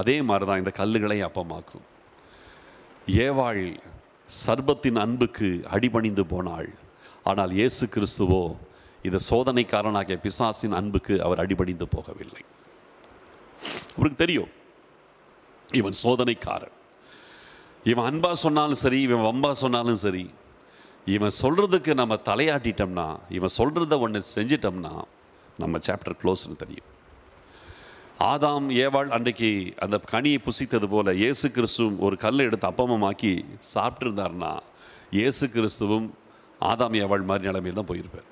அதே மாதிரி தான் இந்த கல்லுகளை அப்பமாக்கும் ஏவாள் சர்பத்தின் அன்புக்கு அடிபணிந்து போனாள் ஆனால் இயேசு கிறிஸ்துவோ இந்த சோதனைக்காரனாகிய பிசாசின் அன்புக்கு அவர் அடிபணிந்து போகவில்லை உங்களுக்கு தெரியும் இவன் சோதனைக்காரன் இவன் அன்பாக சொன்னாலும் சரி இவன் வம்பாக சொன்னாலும் சரி இவன் சொல்கிறதுக்கு நம்ம தலையாட்டிட்டோம்னா இவன் சொல்கிறத ஒன்று செஞ்சிட்டோம்னா நம்ம சாப்டர் க்ளோஸ்னு தெரியும் ஆதாம் ஏவாள் அன்றைக்கு அந்த கனியை புசித்தது போல் இயேசு கிறிஸ்துவும் ஒரு கல்லை எடுத்து அப்பமமாக்கி சாப்பிட்ருந்தார்னா இயேசு கிறிஸ்துவும் ஆதாம் ஏவாள் மாதிரி நிலைமையில் தான் போயிருப்பார்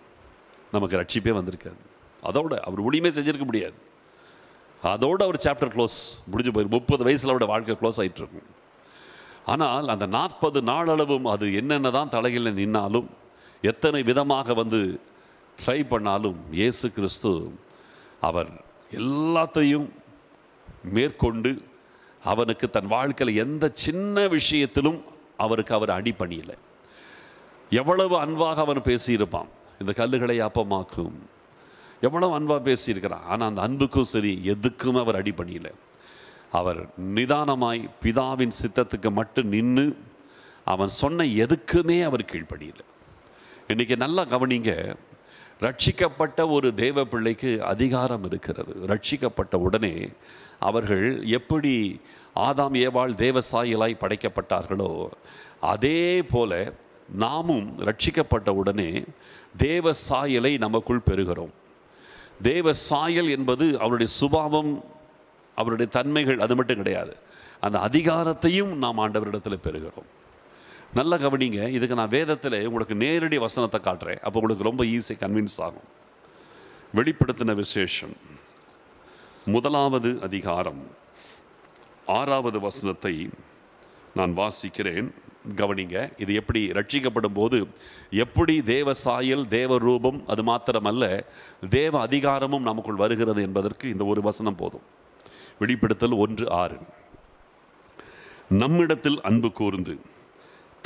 நமக்கு ரட்சிப்பே வந்திருக்காது அதோடு அவர் ஒளியுமே செஞ்சுருக்க முடியாது அதோடு அவர் சாப்டர் க்ளோஸ் முடிஞ்சு போயிரு முப்பது வயசில் அவரோட வாழ்க்கை க்ளோஸ் ஆகிட்டு இருக்கும் ஆனால் அந்த நாற்பது நாளளவும் அது என்னென்ன தான் தலையில் நின்னாலும் எத்தனை விதமாக வந்து ட்ரை பண்ணாலும் இயேசு கிறிஸ்து அவர் எல்லாத்தையும் மேற்கொண்டு அவனுக்கு தன் வாழ்க்கையில் எந்த சின்ன விஷயத்திலும் அவருக்கு அவர் அடிப்பணியலை எவ்வளவு அன்பாக அவன் பேசியிருப்பான் இந்த கல்லுகளை அப்பமாக்கும் எவ்வளவு அன்பாக பேசியிருக்கிறான் ஆனால் அந்த அன்புக்கும் சரி எதுக்கும் அவர் அடிப்பணியலை அவர் நிதானமாய் பிதாவின் சித்தத்துக்கு மட்டும் நின்று அவன் சொன்ன எதுக்குமே அவர் கீழ்ப்படியில் இன்றைக்கி நல்லா கவனிங்க ரட்சிக்கப்பட்ட ஒரு தேவ பிள்ளைக்கு அதிகாரம் இருக்கிறது ரட்சிக்கப்பட்ட உடனே அவர்கள் எப்படி ஆதாம் ஏவாள் தேவசாயிலாய் படைக்கப்பட்டார்களோ அதே போல நாமும் ரட்சிக்கப்பட்ட உடனே தேவ சாயலை நமக்குள் பெறுகிறோம் தேவ சாயல் என்பது அவருடைய சுபாவம் அவருடைய தன்மைகள் அது மட்டும் கிடையாது அந்த அதிகாரத்தையும் நாம் ஆண்டவரிடத்தில் பெறுகிறோம் நல்ல கவனிங்க இதுக்கு நான் வேதத்தில் உங்களுக்கு நேரடி வசனத்தை காட்டுறேன் அப்போ உங்களுக்கு ரொம்ப ஈஸி கன்வின்ஸ் ஆகும் வெளிப்படுத்தின விசேஷம் முதலாவது அதிகாரம் ஆறாவது வசனத்தை நான் வாசிக்கிறேன் கவனிங்க இது எப்படி ரட்சிக்கப்படும் போது எப்படி தேவ சாயல் தேவ ரூபம் அது மாத்திரமல்ல தேவ அதிகாரமும் நமக்குள் வருகிறது என்பதற்கு இந்த ஒரு வசனம் போதும் வெளிப்படுத்தல் ஒன்று ஆறு நம்மிடத்தில் அன்பு கூர்ந்து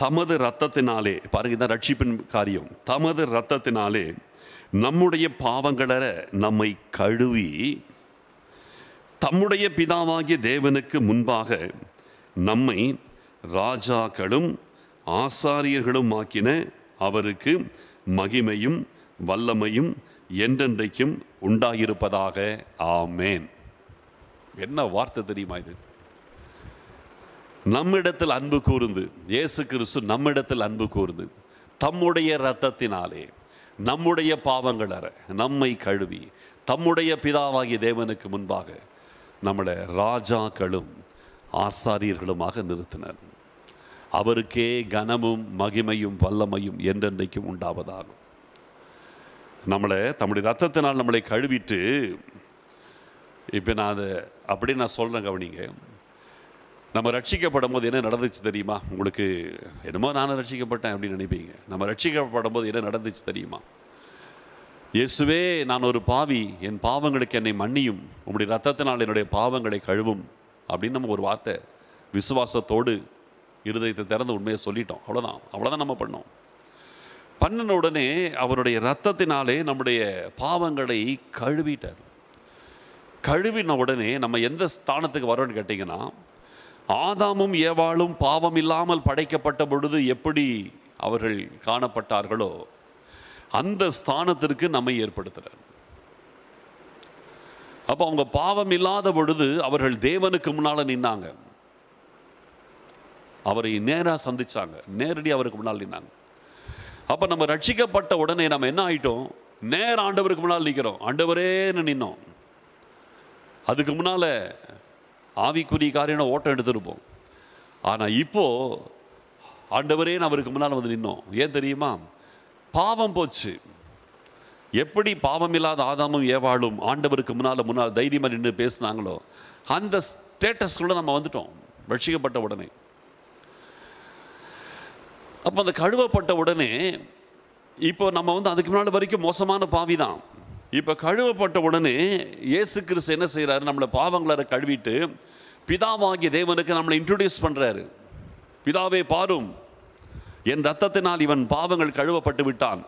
தமது ரத்தத்தினாலே பாருங்க தான் ரட்சிப்பின் காரியம் தமது ரத்தத்தினாலே நம்முடைய பாவங்களர நம்மை கழுவி தம்முடைய பிதாவாகிய தேவனுக்கு முன்பாக நம்மை ராஜாக்களும் ஆசாரியர்களும் ஆக்கின அவருக்கு மகிமையும் வல்லமையும் என்றென்றைக்கும் உண்டாகியிருப்பதாக ஆமேன் என்ன வார்த்தை தெரியுமா இது நம்மிடத்தில் அன்பு கூர்ந்து இயேசு கிறிஸ்து நம்மிடத்தில் அன்பு கூர்ந்து தம்முடைய இரத்தத்தினாலே நம்முடைய பாவங்கள் அற நம்மை கழுவி தம்முடைய பிதாவாகிய தேவனுக்கு முன்பாக நம்மளை ராஜாக்களும் ஆசாரியர்களுமாக நிறுத்தினர் அவருக்கே கனமும் மகிமையும் வல்லமையும் என்றென்றைக்கும் உண்டாவதாகும் நம்மளை தம்முடைய ரத்தத்தினால் நம்மளை கழுவிட்டு இப்போ நான் அதை அப்படின்னு நான் சொல்கிறேன் கவனிங்க நம்ம ரட்சிக்கப்படும் போது என்ன நடந்துச்சு தெரியுமா உங்களுக்கு என்னமோ நானும் ரட்சிக்கப்பட்டேன் அப்படின்னு நினைப்பீங்க நம்ம ரட்சிக்கப்படும் போது என்ன நடந்துச்சு தெரியுமா இயேசுவே நான் ஒரு பாவி என் பாவங்களுக்கு என்னை மன்னியும் உங்களுடைய ரத்தத்தினால் என்னுடைய பாவங்களை கழுவும் அப்படின்னு நம்ம ஒரு வார்த்தை விசுவாசத்தோடு இருதயத்தை திறந்து உண்மையை சொல்லிட்டோம் அவ்வளோதான் அவ்வளோதான் நம்ம பண்ணோம் பண்ணின உடனே அவருடைய ரத்தத்தினாலே நம்முடைய பாவங்களை கழுவிட்டார் கழுவின உடனே நம்ம எந்த ஸ்தானத்துக்கு வரோன்னு கேட்டிங்கன்னா ஆதாமும் ஏவாளும் பாவம் இல்லாமல் படைக்கப்பட்ட பொழுது எப்படி அவர்கள் காணப்பட்டார்களோ அந்த ஸ்தானத்திற்கு நம்மை ஏற்படுத்துகிறார் அப்போ அவங்க பாவம் இல்லாத பொழுது அவர்கள் தேவனுக்கு முன்னால் நின்னாங்க அவரை நேராக சந்தித்தாங்க நேரடி அவருக்கு முன்னால் நின்னாங்க அப்போ நம்ம ரட்சிக்கப்பட்ட உடனே நம்ம என்ன ஆகிட்டோம் நேர ஆண்டவருக்கு முன்னால் நிற்கிறோம் ஆண்டவரேன்னு நின்னோம் அதுக்கு முன்னால் ஆவிக்குரிய காரியம் ஓட்டம் எடுத்திருப்போம் ஆனால் இப்போது ஆண்டவரே நான் அவருக்கு முன்னால் வந்து நின்னோம் ஏன் தெரியுமா பாவம் போச்சு எப்படி பாவம் இல்லாத ஆதாமும் ஏவாளும் ஆண்டவருக்கு முன்னால் முன்னால் தைரியமாக நின்று பேசினாங்களோ அந்த ஸ்டேட்டஸ்குள்ளே நம்ம வந்துட்டோம் ரட்சிக்கப்பட்ட உடனே அப்போ அந்த கழுவப்பட்ட உடனே இப்போ நம்ம வந்து அதுக்கு முன்னால் வரைக்கும் மோசமான பாவி தான் இப்போ கழுவப்பட்ட உடனே இயேசு கிறிஸ்து என்ன செய்கிறாரு நம்மளை பாவங்களார கழுவிட்டு பிதாவாகிய தேவனுக்கு நம்மளை இன்ட்ரடியூஸ் பண்ணுறாரு பிதாவே பாரும் என் ரத்தத்தினால் இவன் பாவங்கள் கழுவப்பட்டு விட்டான்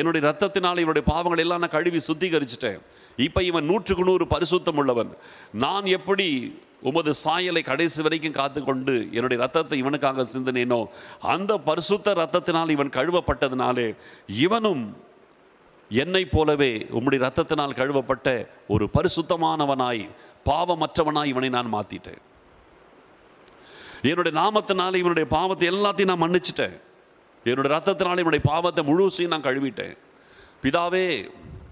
என்னுடைய ரத்தத்தினால் இவனுடைய பாவங்கள் எல்லாம் நான் கழுவி சுத்திகரிச்சிட்டேன் இப்போ இவன் நூற்றுக்கு நூறு பரிசுத்தம் உள்ளவன் நான் எப்படி உமது சாயலை கடைசி வரைக்கும் காத்துக்கொண்டு என்னுடைய ரத்தத்தை இவனுக்காக சிந்தினேனோ அந்த பரிசுத்த ரத்தத்தினால் இவன் கழுவப்பட்டதினாலே இவனும் என்னை போலவே உம்முடைய ரத்தத்தினால் கழுவப்பட்ட ஒரு பரிசுத்தமானவனாய் பாவமற்றவனாய் இவனை நான் மாற்றிட்டேன் என்னுடைய நாமத்தினால் இவனுடைய பாவத்தை எல்லாத்தையும் நான் மன்னிச்சிட்டேன் என்னுடைய ரத்தத்தினால் இவனுடைய பாவத்தை முழுசையும் நான் கழுவிட்டேன் பிதாவே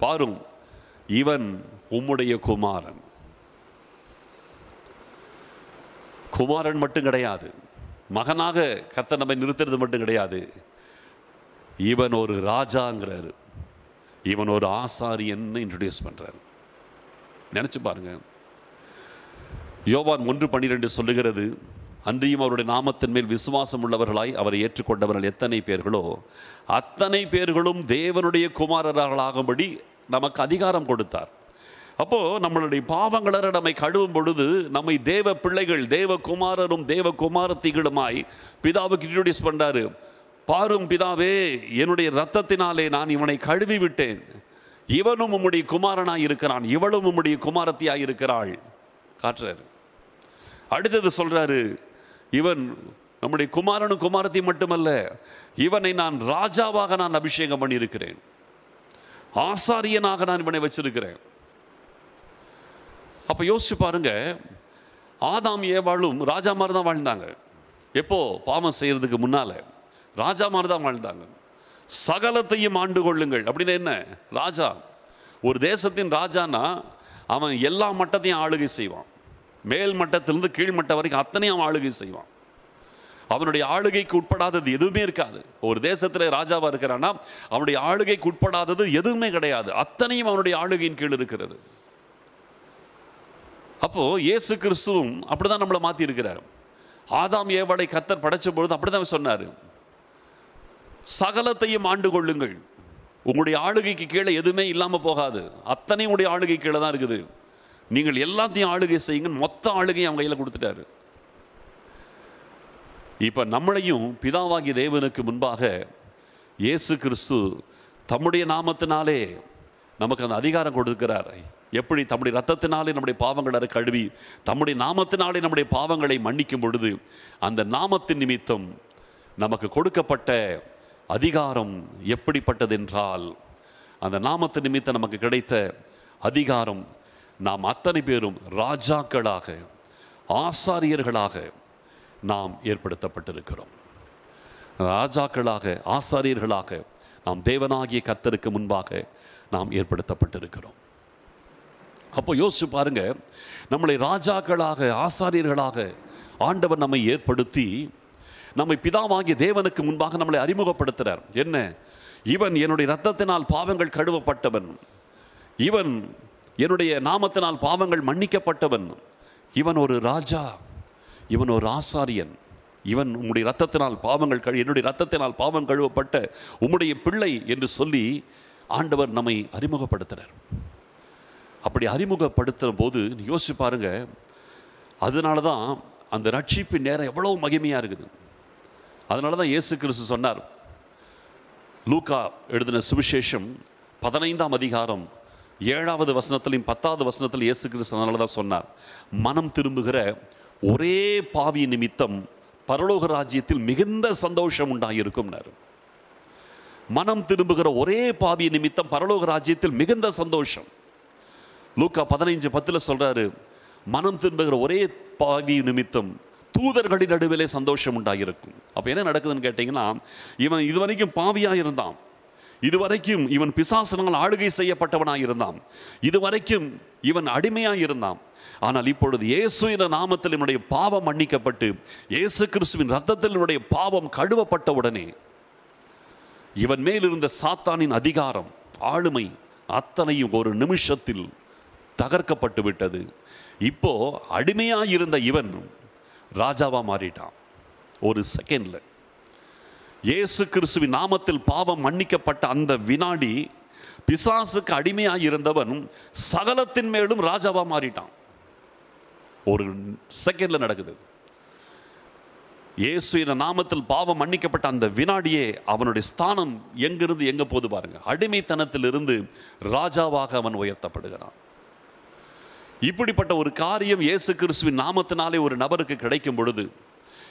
பாரும் இவன் உம்முடைய குமாரன் குமாரன் மட்டும் கிடையாது மகனாக கத்தை நம்ம நிறுத்துறது மட்டும் கிடையாது இவன் ஒரு ராஜாங்கிறாரு இவன் ஒரு ஆசாரியன்னு இன்ட்ரடியூஸ் பண்ணுறார் நினச்சி பாருங்கள் யோவான் ஒன்று பன்னிரெண்டு சொல்லுகிறது அன்றியும் அவருடைய நாமத்தின் மேல் விசுவாசம் உள்ளவர்களாய் அவரை ஏற்றுக்கொண்டவர்கள் எத்தனை பேர்களோ அத்தனை பேர்களும் தேவனுடைய குமாரர்களாகும்படி நமக்கு அதிகாரம் கொடுத்தார் அப்போது நம்மளுடைய பாவங்களர நம்மை கழுவும் பொழுது நம்மை தேவ பிள்ளைகள் தேவ குமாரரும் தேவ குமாரத்திகளுமாய் பிதாவுக்கு இன்ட்ரடியூஸ் பண்ணுறாரு பாரும் பிதாவே என்னுடைய ரத்தத்தினாலே நான் இவனை கழுவி விட்டேன் இவனும் உம்முடைய குமாரனாக இருக்கிறான் இவளும் உம்முடைய குமாரத்தியாக இருக்கிறாள் காட்டுறாரு அடுத்தது சொல்கிறாரு இவன் நம்முடைய குமாரனும் குமாரத்தி மட்டுமல்ல இவனை நான் ராஜாவாக நான் அபிஷேகம் பண்ணியிருக்கிறேன் ஆசாரியனாக நான் இவனை வச்சிருக்கிறேன் அப்போ யோசிச்சு பாருங்க ஆதாம் வாழும் ராஜா மாதிரி தான் வாழ்ந்தாங்க எப்போ பாவம் செய்கிறதுக்கு முன்னால் ராஜா மாதிரி தான் வாழ்ந்தாங்க சகலத்தையும் ஆண்டு கொள்ளுங்கள் அப்படின்னு என்ன ராஜா ஒரு தேசத்தின் ராஜானா அவன் எல்லா மட்டத்தையும் ஆளுகை செய்வான் மேல் மட்டத்திலிருந்து கீழ் மட்டம் வரைக்கும் அத்தனையும் அவன் ஆளுகை செய்வான் அவனுடைய ஆளுகைக்கு உட்படாதது எதுவுமே இருக்காது ஒரு தேசத்தில் ராஜாவாக இருக்கிறான்னா அவனுடைய ஆளுகைக்கு உட்படாதது எதுவுமே கிடையாது அத்தனையும் அவனுடைய ஆளுகையின் கீழ் இருக்கிறது அப்போது இயேசு கிறிஸ்துவும் அப்படி தான் நம்மளை இருக்கிறாரு ஆதாம் ஏவாடை கத்தர் படைச்ச பொழுது அப்படி தான் சொன்னார் சகலத்தையும் ஆண்டு கொள்ளுங்கள் உங்களுடைய ஆளுகைக்கு கீழே எதுவுமே இல்லாமல் போகாது அத்தனை உடைய ஆளுகை கீழே தான் இருக்குது நீங்கள் எல்லாத்தையும் ஆளுகை செய்யுங்க மொத்த ஆளுகையும் அவங்க கையில் கொடுத்துட்டாரு இப்போ நம்மளையும் பிதாவாகி தேவனுக்கு முன்பாக இயேசு கிறிஸ்து தம்முடைய நாமத்தினாலே நமக்கு அந்த அதிகாரம் கொடுக்கிறார் எப்படி தம்முடைய ரத்தத்தினாலே நம்முடைய பாவங்களை கழுவி தம்முடைய நாமத்தினாலே நம்முடைய பாவங்களை மன்னிக்கும் பொழுது அந்த நாமத்தின் நிமித்தம் நமக்கு கொடுக்கப்பட்ட அதிகாரம் எப்படிப்பட்டதென்றால் அந்த நாமத்து நிமித்த நமக்கு கிடைத்த அதிகாரம் நாம் அத்தனை பேரும் ராஜாக்களாக ஆசாரியர்களாக நாம் ஏற்படுத்தப்பட்டிருக்கிறோம் ராஜாக்களாக ஆசாரியர்களாக நாம் தேவனாகிய கர்த்தருக்கு முன்பாக நாம் ஏற்படுத்தப்பட்டிருக்கிறோம் அப்போ யோசிச்சு பாருங்க நம்மளை ராஜாக்களாக ஆசாரியர்களாக ஆண்டவர் நம்மை ஏற்படுத்தி நம்மை வாங்கிய தேவனுக்கு முன்பாக நம்மளை அறிமுகப்படுத்துகிறார் என்ன இவன் என்னுடைய ரத்தத்தினால் பாவங்கள் கழுவப்பட்டவன் இவன் என்னுடைய நாமத்தினால் பாவங்கள் மன்னிக்கப்பட்டவன் இவன் ஒரு ராஜா இவன் ஒரு ஆசாரியன் இவன் உம்முடைய ரத்தத்தினால் பாவங்கள் கழு என்னுடைய ரத்தத்தினால் பாவம் கழுவப்பட்ட உம்முடைய பிள்ளை என்று சொல்லி ஆண்டவர் நம்மை அறிமுகப்படுத்துகிறார் அப்படி அறிமுகப்படுத்துகிற போது யோசிச்சு பாருங்கள் அதனால தான் அந்த ரட்சிப்பு நேரம் எவ்வளோ மகிமையாக இருக்குது அதனால தான் இயேசு கிறிஸ்து சொன்னார் லூக்கா எழுதின சுவிசேஷம் பதினைந்தாம் அதிகாரம் ஏழாவது வசனத்திலையும் பத்தாவது வசனத்தில் இயேசு கிறிஸ்து அதனால தான் சொன்னார் மனம் திரும்புகிற ஒரே பாவி நிமித்தம் பரலோக ராஜ்யத்தில் மிகுந்த சந்தோஷம் உண்டாகியிருக்கும்னார் மனம் திரும்புகிற ஒரே பாவி நிமித்தம் பரலோக ராஜ்யத்தில் மிகுந்த சந்தோஷம் லூக்கா பதினைஞ்சு பத்தில் சொல்கிறாரு மனம் திரும்புகிற ஒரே பாவி நிமித்தம் தூதர்களின் நடுவிலே சந்தோஷம் உண்டாகிருக்கும் அப்போ என்ன நடக்குதுன்னு கேட்டிங்கன்னா இவன் இது வரைக்கும் பாவியாக இருந்தான் இதுவரைக்கும் இவன் பிசாசனங்கள் ஆளுகை செய்யப்பட்டவனாக இருந்தான் இதுவரைக்கும் இவன் அடிமையாக இருந்தான் ஆனால் இப்பொழுது இயேசு என்ற நாமத்தில் என்னுடைய பாவம் மன்னிக்கப்பட்டு இயேசு கிறிஸ்துவின் ரத்தத்தில் என்னுடைய பாவம் கழுவப்பட்ட உடனே இவன் மேல் இருந்த சாத்தானின் அதிகாரம் ஆளுமை அத்தனையும் ஒரு நிமிஷத்தில் தகர்க்கப்பட்டு விட்டது இப்போ அடிமையாக இருந்த இவன் ராஜாவாக மாறிட்டான் ஒரு செகண்டில் இயேசு கிறிஸ்துவின் நாமத்தில் பாவம் மன்னிக்கப்பட்ட அந்த வினாடி பிசாசுக்கு அடிமையாக இருந்தவன் சகலத்தின் மேலும் ராஜாவாக மாறிட்டான் ஒரு செகண்டில் நடக்குது இயேசுவின நாமத்தில் பாவம் மன்னிக்கப்பட்ட அந்த வினாடியே அவனுடைய ஸ்தானம் எங்கிருந்து எங்கே போது பாருங்க அடிமைத்தனத்திலிருந்து ராஜாவாக அவன் உயர்த்தப்படுகிறான் இப்படிப்பட்ட ஒரு காரியம் இயேசு கிறிஸ்துவின் நாமத்தினாலே ஒரு நபருக்கு கிடைக்கும் பொழுது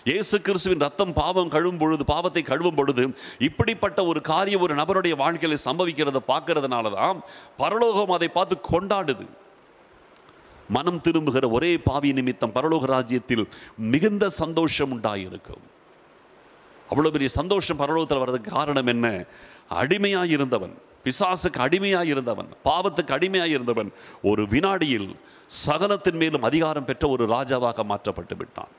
இயேசு கிறிஸ்துவின் ரத்தம் பாவம் கழுவும் பொழுது பாவத்தை கழுவும் பொழுது இப்படிப்பட்ட ஒரு காரியம் ஒரு நபருடைய வாழ்க்கையில் சம்பவிக்கிறத பார்க்கறதுனால தான் பரலோகம் அதை பார்த்து கொண்டாடுது மனம் திரும்புகிற ஒரே பாவி நிமித்தம் பரலோக ராஜ்யத்தில் மிகுந்த சந்தோஷம் உண்டாயிருக்கும் அவ்வளோ பெரிய சந்தோஷம் பரலோகத்தில் வர்றதுக்கு காரணம் என்ன அடிமையாக இருந்தவன் பிசாசுக்கு அடிமையாக இருந்தவன் பாவத்துக்கு அடிமையாக இருந்தவன் ஒரு வினாடியில் சகலத்தின் மேலும் அதிகாரம் பெற்ற ஒரு ராஜாவாக மாற்றப்பட்டு விட்டான்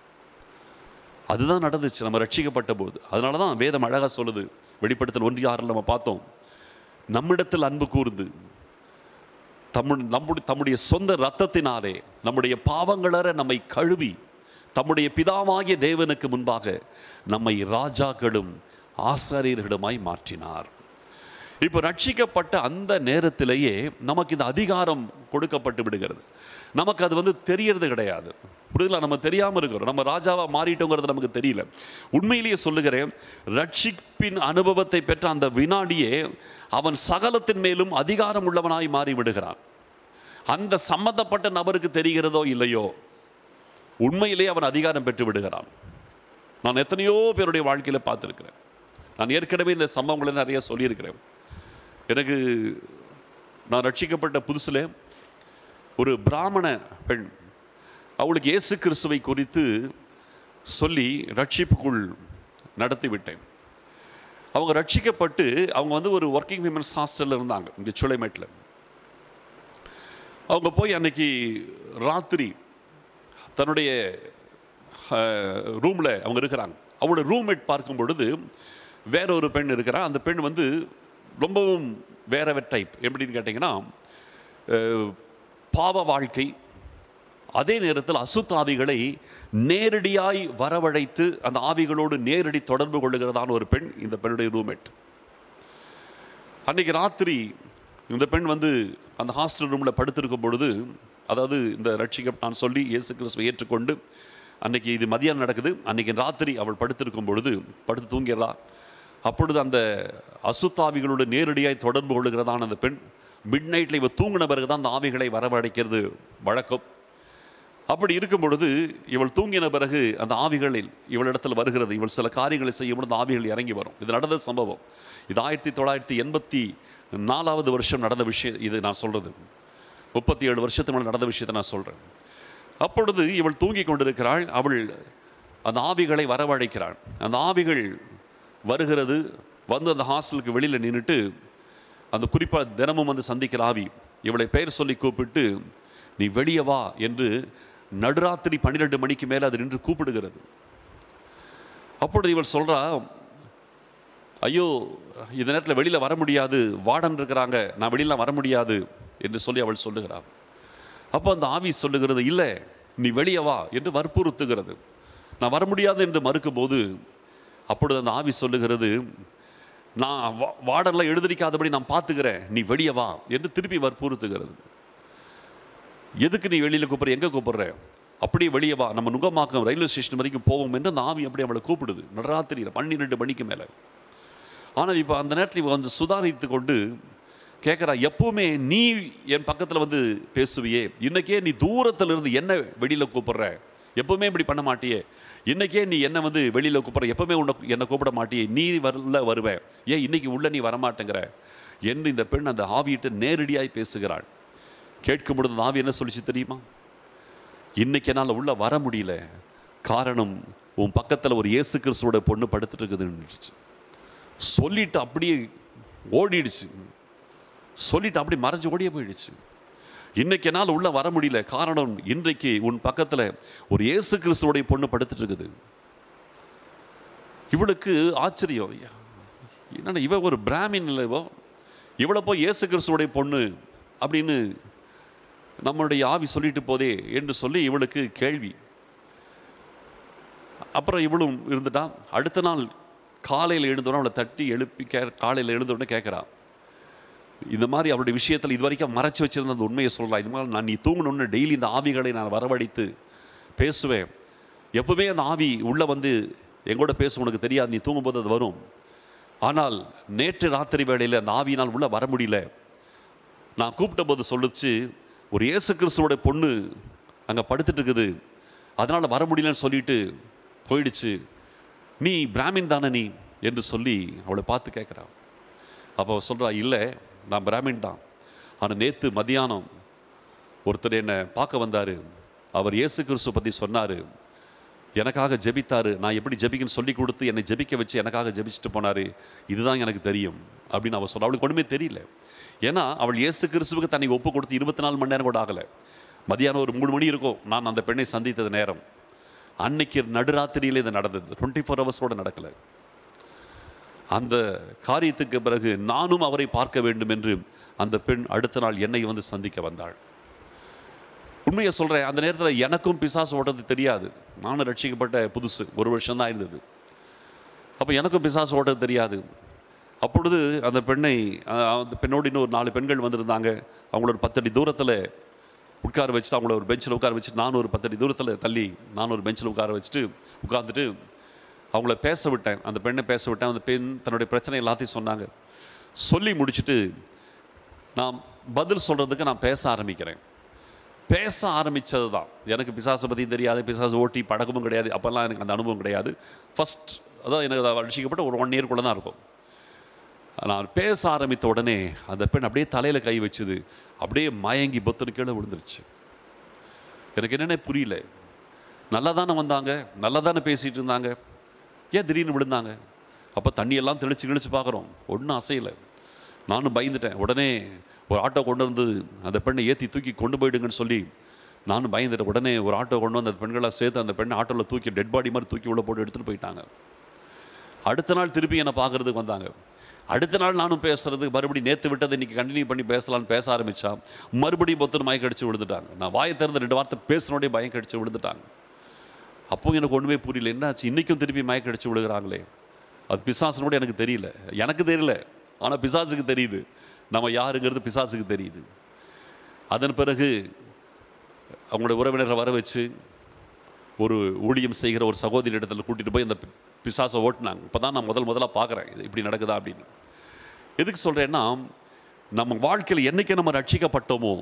அதுதான் நடந்துச்சு நம்ம ரட்சிக்கப்பட்ட போது அதனால தான் வேதம் அழகாக சொல்லுது வெளிப்படுத்தல் ஒன்று யாரில் நம்ம பார்த்தோம் நம்மிடத்தில் அன்பு கூர்ந்து தம் நம்முடைய தம்முடைய சொந்த ரத்தத்தினாலே நம்முடைய பாவங்களற நம்மை கழுவி தம்முடைய பிதாவாகிய தேவனுக்கு முன்பாக நம்மை ராஜாக்களும் ஆசாரியர்களுமாய் மாற்றினார் இப்போ ரட்சிக்கப்பட்ட அந்த நேரத்திலேயே நமக்கு இந்த அதிகாரம் கொடுக்கப்பட்டு விடுகிறது நமக்கு அது வந்து தெரியறது கிடையாது புரியுதுல நம்ம தெரியாமல் இருக்கிறோம் நம்ம ராஜாவாக மாறிட்டோங்கிறது நமக்கு தெரியல உண்மையிலேயே சொல்லுகிறேன் ரட்சிப்பின் அனுபவத்தை பெற்ற அந்த வினாடியே அவன் சகலத்தின் மேலும் அதிகாரம் உள்ளவனாய் மாறி விடுகிறான் அந்த சம்மந்தப்பட்ட நபருக்கு தெரிகிறதோ இல்லையோ உண்மையிலே அவன் அதிகாரம் பெற்று விடுகிறான் நான் எத்தனையோ பேருடைய வாழ்க்கையில் பார்த்துருக்கிறேன் நான் ஏற்கனவே இந்த சம்பவங்களை நிறைய சொல்லியிருக்கிறேன் எனக்கு நான் ரட்சிக்கப்பட்ட புதுசில் ஒரு பிராமண பெண் அவளுக்கு இயேசு கிறிஸ்துவை குறித்து சொல்லி ரட்சிப்புக்குள் நடத்திவிட்டேன் அவங்க ரட்சிக்கப்பட்டு அவங்க வந்து ஒரு ஒர்க்கிங் விமன்ஸ் ஹாஸ்டலில் இருந்தாங்க இங்கே சுலைமேட்டில் அவங்க போய் அன்னைக்கு ராத்திரி தன்னுடைய ரூமில் அவங்க இருக்கிறாங்க அவங்களோட ரூம்மேட் பார்க்கும் பொழுது வேற ஒரு பெண் இருக்கிறான் அந்த பெண் வந்து ரொம்பவும் வேற டைப் எப்படின்னு கேட்டிங்கன்னா பாவ வாழ்க்கை அதே நேரத்தில் அசுத்தாவிகளை நேரடியாய் வரவழைத்து அந்த ஆவிகளோடு நேரடி தொடர்பு கொள்ளுகிறதான ஒரு பெண் இந்த பெண்ணுடைய ரூம்மேட் அன்றைக்கு ராத்திரி இந்த பெண் வந்து அந்த ஹாஸ்டல் ரூமில் படுத்திருக்கும் பொழுது அதாவது இந்த ரட்சிக்கப் நான் சொல்லி இயேசு கிறிஸ்துவை ஏற்றுக்கொண்டு அன்றைக்கி இது மதியானம் நடக்குது அன்றைக்கி ராத்திரி அவள் படுத்திருக்கும் பொழுது படுத்து தூங்கிடலாம் அப்பொழுது அந்த அசுத்தாவிகளோடு நேரடியாக தொடர்பு கொள்கிறதான அந்த பெண் மிட் நைட்டில் இவள் தூங்கின பிறகு தான் அந்த ஆவிகளை வரவழைக்கிறது வழக்கம் அப்படி இருக்கும் பொழுது இவள் தூங்கின பிறகு அந்த ஆவிகளில் இவளிடத்தில் வருகிறது இவள் சில காரியங்களை செய்யும் பொழுது ஆவிகள் இறங்கி வரும் இது நடந்த சம்பவம் இது ஆயிரத்தி தொள்ளாயிரத்தி எண்பத்தி நாலாவது வருஷம் நடந்த விஷயம் இது நான் சொல்கிறது முப்பத்தி ஏழு வருஷத்துக்கு மேலே நடந்த விஷயத்தை நான் சொல்கிறேன் அப்பொழுது இவள் தூங்கி கொண்டிருக்கிறாள் அவள் அந்த ஆவிகளை வரவழைக்கிறாள் அந்த ஆவிகள் வருகிறது வந்து அந்த ஹாஸ்டலுக்கு வெளியில் நின்றுட்டு அந்த குறிப்பாக தினமும் வந்து சந்திக்கிற ஆவி இவளை பெயர் சொல்லி கூப்பிட்டு நீ வெளியே வா என்று நடுராத்திரி பன்னிரெண்டு மணிக்கு மேலே அது நின்று கூப்பிடுகிறது அப்பொழுது இவள் சொல்கிறா ஐயோ இந்த நேரத்தில் வெளியில் வர முடியாது வாடன் இருக்கிறாங்க நான் வெளியிலாம் வர முடியாது என்று சொல்லி அவள் சொல்லுகிறாள் அப்போ அந்த ஆவி சொல்லுகிறது இல்லை நீ வெளியே வா என்று வற்புறுத்துகிறது நான் வர முடியாது என்று மறுக்கும்போது அப்பொழுது அந்த ஆவி சொல்லுகிறது நான் வாடலாம் எழுதிக்காதபடி நான் பார்த்துக்கிறேன் நீ வெளியே வா என்று திருப்பி வற்புறுத்துகிறது எதுக்கு நீ வெளியில் கூப்பிட்ற எங்கே கூப்பிட்ற அப்படியே வெளியே வா நம்ம நுகமாக்கம் ரயில்வே ஸ்டேஷன் வரைக்கும் போவோம் என்று அந்த ஆவி அப்படியே அவளை கூப்பிடுது நடராத்திரியில் பன்னிரெண்டு மணிக்கு மேலே ஆனால் இப்போ அந்த நேரத்தில் இவ வந்து சுதாரித்து கொண்டு கேட்குறா எப்போவுமே நீ என் பக்கத்தில் வந்து பேசுவியே இன்றைக்கே நீ தூரத்தில் இருந்து என்ன வெளியில் கூப்பிட்ற எப்பவுமே இப்படி பண்ண மாட்டியே இன்றைக்கே நீ என்னை வந்து வெளியில் கூப்பிட்ற எப்போவுமே உன்னை என்னை கூப்பிட மாட்டியே நீ வரல வருவேன் ஏன் இன்றைக்கி உள்ளே நீ வரமாட்டேங்கிற என்று இந்த பெண் அந்த ஆவியிட்டு நேரடியாக பேசுகிறாள் கேட்கும் பொழுது அந்த ஆவி என்ன சொல்லிச்சு தெரியுமா இன்றைக்கி என்னால் உள்ளே வர முடியல காரணம் உன் பக்கத்தில் ஒரு இயேசு கிறிஸ்துவோட பொண்ணு படுத்துட்டு இருக்குதுன்னு சொல்லிட்டு அப்படியே ஓடிடுச்சு சொல்லிட்டு அப்படி மறைஞ்சு ஓடியே போயிடுச்சு இன்றைக்கு என்னால் உள்ளே வர முடியல காரணம் இன்றைக்கு உன் பக்கத்தில் ஒரு இயேசு கிறிஸ்துவோடைய பொண்ணு படுத்துட்டு இருக்குது இவளுக்கு ஆச்சரியம் என்னென்ன இவ ஒரு பிராமின் இல்லைவோ இவ்வளோ போய் இயேசு கிறிஸ்துவோடைய பொண்ணு அப்படின்னு நம்மளுடைய ஆவி சொல்லிட்டு போதே என்று சொல்லி இவளுக்கு கேள்வி அப்புறம் இவளும் இருந்துட்டான் அடுத்த நாள் காலையில் எழுந்தோடனே அவளை தட்டி எழுப்பி கே காலையில் எழுந்தோடனே கேட்குறான் இந்த மாதிரி அவருடைய விஷயத்தில் இது வரைக்கும் மறைச்சி வச்சிருந்த அந்த உண்மையை சொல்லலாம் இது மாதிரி நான் நீ தூங்கணும்னு டெய்லி இந்த ஆவிகளை நான் வரவழைத்து பேசுவேன் எப்பவுமே அந்த ஆவி உள்ளே வந்து எங்கூட பேசும் உனக்கு தெரியாது நீ தூங்கும்போது அது வரும் ஆனால் நேற்று ராத்திரி வேளையில் அந்த ஆவியினால் உள்ளே வர முடியல நான் கூப்பிட்ட போது சொல்லிச்சு ஒரு இயேசு கிறிஸ்துவோட பொண்ணு அங்கே படுத்துட்டுருக்குது அதனால் வர முடியலன்னு சொல்லிட்டு போயிடுச்சு நீ பிராமின் தானே நீ என்று சொல்லி அவளை பார்த்து கேட்குறான் அப்போ சொல்கிறா இல்லை நான் பிராமின் தான் ஆனால் நேற்று மதியானம் ஒருத்தர் என்னை பார்க்க வந்தார் அவர் இயேசு கிறிஸ்து பற்றி சொன்னார் எனக்காக ஜெபித்தார் நான் எப்படி ஜெபிக்கன்னு சொல்லி கொடுத்து என்னை ஜெபிக்க வச்சு எனக்காக ஜெபிச்சுட்டு போனார் இதுதான் எனக்கு தெரியும் அப்படின்னு அவள் சொன்னால் அவளுக்கு ஒன்றுமே தெரியல ஏன்னா அவள் இயேசு கிறிஸ்துவுக்கு தன்னை ஒப்பு கொடுத்து இருபத்தி நாலு மணி நேரம் கூட ஆகலை மதியானம் ஒரு மூணு மணி இருக்கும் நான் அந்த பெண்ணை சந்தித்தது நேரம் அன்னைக்கு நடுராத்திரியில் இது நடந்தது டுவெண்ட்டி ஃபோர் ஹவர்ஸோடு நடக்கலை அந்த காரியத்துக்கு பிறகு நானும் அவரை பார்க்க வேண்டும் என்று அந்த பெண் அடுத்த நாள் என்னை வந்து சந்திக்க வந்தாள் உண்மையை சொல்கிறேன் அந்த நேரத்தில் எனக்கும் பிசாசு ஓட்டது தெரியாது நானும் ரட்சிக்கப்பட்ட புதுசு ஒரு வருஷம்தான் இருந்தது அப்போ எனக்கும் பிசாசு ஓட்டது தெரியாது அப்பொழுது அந்த பெண்ணை அந்த பெண்ணோடு இன்னும் ஒரு நாலு பெண்கள் வந்திருந்தாங்க அவங்கள ஒரு பத்தடி தூரத்தில் உட்கார வச்சுட்டு அவங்கள ஒரு பெஞ்சில் உட்கார வச்சுட்டு நானும் ஒரு பத்தடி தூரத்தில் தள்ளி நானும் ஒரு பெஞ்சில் உட்கார வச்சுட்டு உட்காந்துட்டு அவங்கள பேச விட்டேன் அந்த பெண்ணை பேச விட்டேன் அந்த பெண் தன்னுடைய பிரச்சனை எல்லாத்தையும் சொன்னாங்க சொல்லி முடிச்சுட்டு நான் பதில் சொல்கிறதுக்கு நான் பேச ஆரம்பிக்கிறேன் பேச ஆரம்பித்தது தான் எனக்கு பிசாசை பற்றியும் தெரியாது பிசாசு ஓட்டி படகமும் கிடையாது அப்போல்லாம் எனக்கு அந்த அனுபவம் கிடையாது ஃபஸ்ட் அதான் எனக்கு அடிச்சிக்கப்பட்ட ஒரு ஒன் இயர்க்குள்ளே தான் இருக்கும் நான் பேச ஆரம்பித்த உடனே அந்த பெண் அப்படியே தலையில் கை வச்சுது அப்படியே மயங்கி பொத்தனு கீழே விழுந்துருச்சு எனக்கு என்னென்ன புரியல நல்லா தானே வந்தாங்க நல்லா தானே பேசிகிட்டு இருந்தாங்க ஏன் திடீர்னு விழுந்தாங்க அப்போ தண்ணியெல்லாம் தெளித்து கிழிச்சு பார்க்குறோம் ஒன்றும் அசையலை நானும் பயந்துட்டேன் உடனே ஒரு ஆட்டோ கொண்டு வந்து அந்த பெண்ணை ஏற்றி தூக்கி கொண்டு போயிடுங்கன்னு சொல்லி நானும் பயந்துட்டேன் உடனே ஒரு ஆட்டோ கொண்டு வந்து அந்த பெண்களாக சேர்த்து அந்த பெண்ணை ஆட்டோவில் தூக்கி டெட் பாடி மாதிரி தூக்கி உள்ளே போட்டு எடுத்துகிட்டு போயிட்டாங்க அடுத்த நாள் திருப்பி என்னை பார்க்குறதுக்கு வந்தாங்க அடுத்த நாள் நானும் பேசுகிறதுக்கு மறுபடியும் நேற்று விட்டதை இன்றைக்கி கண்டினியூ பண்ணி பேசலான்னு பேச ஆரம்பித்தா மறுபடியும் பொத்துன்னு மயக்கடிச்சு விழுந்துட்டாங்க நான் வாயை திறந்து ரெண்டு வார்த்தை பேசினோடய பயம் கடிச்சு விழுந்துட்டாங்க அப்போ எனக்கு ஒன்றுமே புரியல என்னாச்சு இன்றைக்கும் திருப்பி மயக்க அடிச்சு விழுகிறாங்களே அது பிசாசுனோட எனக்கு தெரியல எனக்கு தெரியல ஆனால் பிசாசுக்கு தெரியுது நம்ம யாருங்கிறது பிசாசுக்கு தெரியுது அதன் பிறகு அவங்களோட உறவினரை வர வச்சு ஒரு ஊழியம் செய்கிற ஒரு சகோதரி இடத்துல கூட்டிகிட்டு போய் அந்த பிசாசை ஓட்டினாங்க இப்போ தான் நான் முதல் முதலாக பார்க்குறேன் இது இப்படி நடக்குதா அப்படின்னு எதுக்கு சொல்கிறேன்னா நம்ம வாழ்க்கையில் என்றைக்கு நம்ம ரட்சிக்கப்பட்டோமோ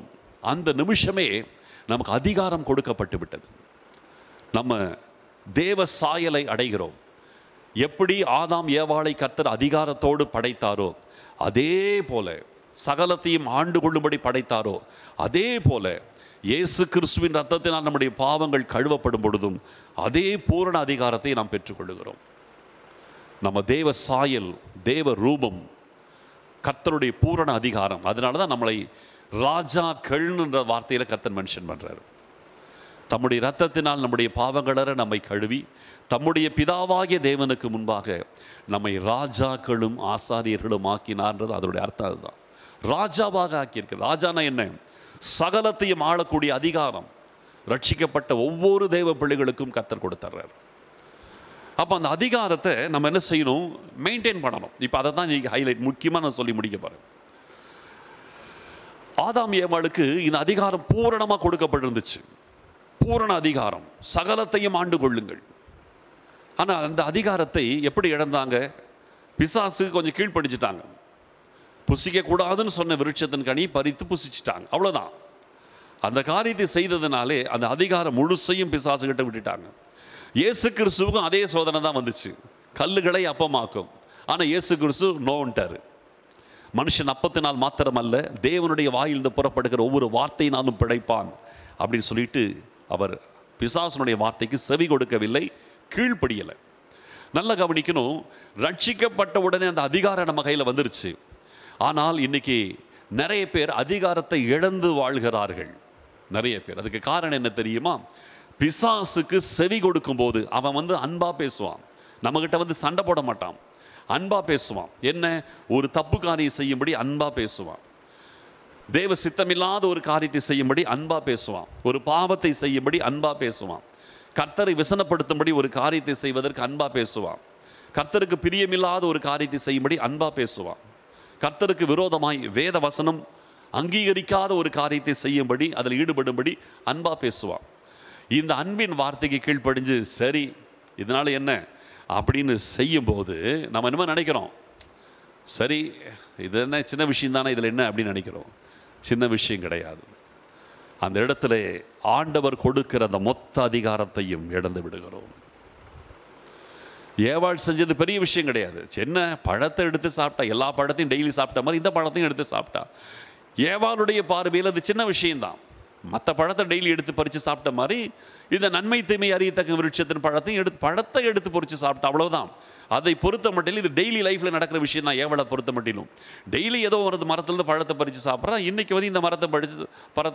அந்த நிமிஷமே நமக்கு அதிகாரம் கொடுக்கப்பட்டு விட்டது நம்ம தேவ சாயலை அடைகிறோம் எப்படி ஆதாம் ஏவாளை கத்தர் அதிகாரத்தோடு படைத்தாரோ அதே போல சகலத்தையும் ஆண்டு கொள்ளும்படி படைத்தாரோ அதே போல இயேசு கிறிஸ்துவின் ரத்தத்தினால் நம்முடைய பாவங்கள் கழுவப்படும் பொழுதும் அதே பூரண அதிகாரத்தை நாம் பெற்றுக்கொள்கிறோம் நம்ம தேவ சாயல் தேவ ரூபம் கர்த்தருடைய பூரண அதிகாரம் அதனால தான் நம்மளை ராஜாக்கள்ன்ற வார்த்தையில் கர்த்தன் மென்ஷன் பண்ணுறாரு தம்முடைய இரத்தத்தினால் நம்முடைய பாவங்களர நம்மை கழுவி தம்முடைய பிதாவாகிய தேவனுக்கு முன்பாக நம்மை ராஜாக்களும் ஆசாரியர்களும் ஆக்கினார்ன்றது அதனுடைய அர்த்தம் அதுதான் ராஜாவாக ஆக்கியிருக்கு ராஜானா என்ன சகலத்தையும் ஆளக்கூடிய அதிகாரம் ரட்சிக்கப்பட்ட ஒவ்வொரு தெய்வ பிள்ளைகளுக்கும் கத்தர் கொடுத்துட்றாரு அப்போ அந்த அதிகாரத்தை நம்ம என்ன செய்யணும் மெயின்டைன் பண்ணணும் இப்போ அதை தான் நீங்கள் ஹைலைட் முக்கியமாக நான் சொல்லி முடிக்க பாருங்க ஆதாம் ஏமாளுக்கு இந்த அதிகாரம் பூரணமாக கொடுக்கப்பட்டிருந்துச்சு பூரண அதிகாரம் சகலத்தையும் ஆண்டு கொள்ளுங்கள் ஆனால் அந்த அதிகாரத்தை எப்படி இழந்தாங்க பிசாசு கொஞ்சம் கீழ்ப்படிச்சிட்டாங்க புசிக்கக்கூடாதுன்னு சொன்ன விருட்சத்தின் கனி பறித்து புசிச்சிட்டாங்க அவ்வளோதான் அந்த காரியத்தை செய்ததுனாலே அந்த அதிகாரம் முழுசையும் பிசாசு கிட்ட விட்டுட்டாங்க ஏசு கிறிஸ்துவுக்கும் அதே சோதனை தான் வந்துச்சு கல்லுகளை அப்பமாக்கும் ஆனால் ஏசு கிறிஸ்து நோன்ட்டார் மனுஷன் அப்பத்தினால் மாத்திரமல்ல தேவனுடைய வாயிலிருந்து புறப்படுகிற ஒவ்வொரு வார்த்தையினாலும் பிழைப்பான் அப்படின்னு சொல்லிட்டு அவர் பிசாசனுடைய வார்த்தைக்கு செவி கொடுக்கவில்லை கீழ்ப்படியலை நல்லா கவனிக்கணும் ரட்சிக்கப்பட்ட உடனே அந்த அதிகாரம் நம்ம கையில் வந்துருச்சு ஆனால் இன்றைக்கி நிறைய பேர் அதிகாரத்தை இழந்து வாழ்கிறார்கள் நிறைய பேர் அதுக்கு காரணம் என்ன தெரியுமா பிசாசுக்கு செவி கொடுக்கும்போது அவன் வந்து அன்பாக பேசுவான் நம்மக்கிட்ட வந்து சண்டை போட மாட்டான் அன்பாக பேசுவான் என்ன ஒரு தப்பு காரியம் செய்யும்படி அன்பாக பேசுவான் தேவ சித்தமில்லாத ஒரு காரியத்தை செய்யும்படி அன்பா பேசுவான் ஒரு பாவத்தை செய்யும்படி அன்பா பேசுவான் கர்த்தரை விசனப்படுத்தும்படி ஒரு காரியத்தை செய்வதற்கு அன்பா பேசுவான் கர்த்தருக்கு பிரியமில்லாத ஒரு காரியத்தை செய்யும்படி அன்பா பேசுவான் கர்த்தருக்கு விரோதமாய் வேத வசனம் அங்கீகரிக்காத ஒரு காரியத்தை செய்யும்படி அதில் ஈடுபடும்படி அன்பா பேசுவான் இந்த அன்பின் வார்த்தைக்கு கீழ்ப்படிஞ்சு சரி இதனால் என்ன அப்படின்னு செய்யும்போது நம்ம என்னமோ நினைக்கிறோம் சரி இது என்ன சின்ன விஷயம் தானே இதில் என்ன அப்படின்னு நினைக்கிறோம் சின்ன விஷயம் கிடையாது அந்த இடத்துல ஆண்டவர் கொடுக்கிற அந்த மொத்த அதிகாரத்தையும் இழந்து விடுகிறோம் ஏவாள் செஞ்சது பெரிய விஷயம் கிடையாது சின்ன பழத்தை எடுத்து சாப்பிட்டா எல்லா பழத்தையும் டெய்லி சாப்பிட்ட மாதிரி இந்த பழத்தையும் எடுத்து சாப்பிட்டா ஏவாளுடைய பார்வையில் அது சின்ன விஷயம்தான் மற்ற பழத்தை டெய்லி எடுத்து பறித்து சாப்பிட்ட மாதிரி இந்த நன்மை தீமை அறியத்தக்க விருட்சத்தின் பழத்தையும் எடுத்து பழத்தை எடுத்து பொறிச்சு சாப்பிட்டா அவ்வளோதான் அதை பொறுத்த மட்டும் இது டெய்லி லைஃப்பில் நடக்கிற விஷயம் தான் ஏவலை பொறுத்த மட்டிலும் டெய்லி ஏதோ ஒரு இருந்து பழத்தை பறித்து சாப்பிட்றா இன்றைக்கி வந்து இந்த மரத்தை படித்து பர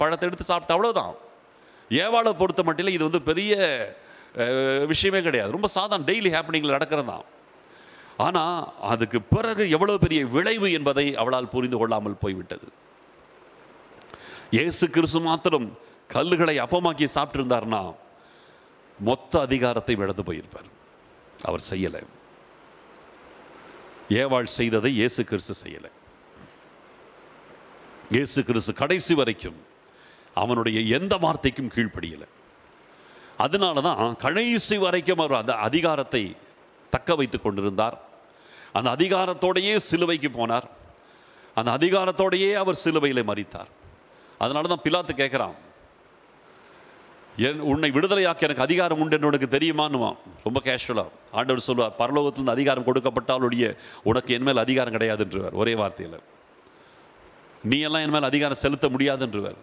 பழத்தை எடுத்து சாப்பிட்டா அவ்வளோதான் ஏவாளை பொறுத்த மட்டும் இது வந்து பெரிய விஷயமே கிடையாது ரொம்ப சாதாரண டெய்லி ஹேப்பனிங்கில் நடக்கிறது தான் ஆனால் அதுக்கு பிறகு எவ்வளோ பெரிய விளைவு என்பதை அவளால் புரிந்து கொள்ளாமல் போய்விட்டது இயேசு கிறிஸ்து மாத்திரம் கல்லுகளை அப்பமாக்கி சாப்பிட்டிருந்தார்னா மொத்த அதிகாரத்தை இழந்து போயிருப்பார் அவர் செய்யலை ஏவாள் செய்ததை இயேசு கிறிஸ்து செய்யலை இயேசு கிறிஸ்து கடைசி வரைக்கும் அவனுடைய எந்த வார்த்தைக்கும் கீழ்ப்படியலை அதனால தான் கடைசி வரைக்கும் அவர் அந்த அதிகாரத்தை தக்க வைத்து கொண்டிருந்தார் அந்த அதிகாரத்தோடையே சிலுவைக்கு போனார் அந்த அதிகாரத்தோடையே அவர் சிலுவையில் மறித்தார் அதனால தான் பிலாத்து கேட்குறான் என் உன்னை விடுதலையாக்க எனக்கு அதிகாரம் உண்டு என்று உனக்கு தெரியுமான்னுவான் ரொம்ப கேஷுவலாக ஆண்டவர் சொல்லுவார் பரலோகத்திலிருந்து அதிகாரம் கொடுக்கப்பட்டாலுடைய உனக்கு என் மேல் அதிகாரம் கிடையாதுன்றவர் ஒரே வார்த்தையில் நீ எல்லாம் என் மேல் அதிகாரம் செலுத்த முடியாதுன்றவர்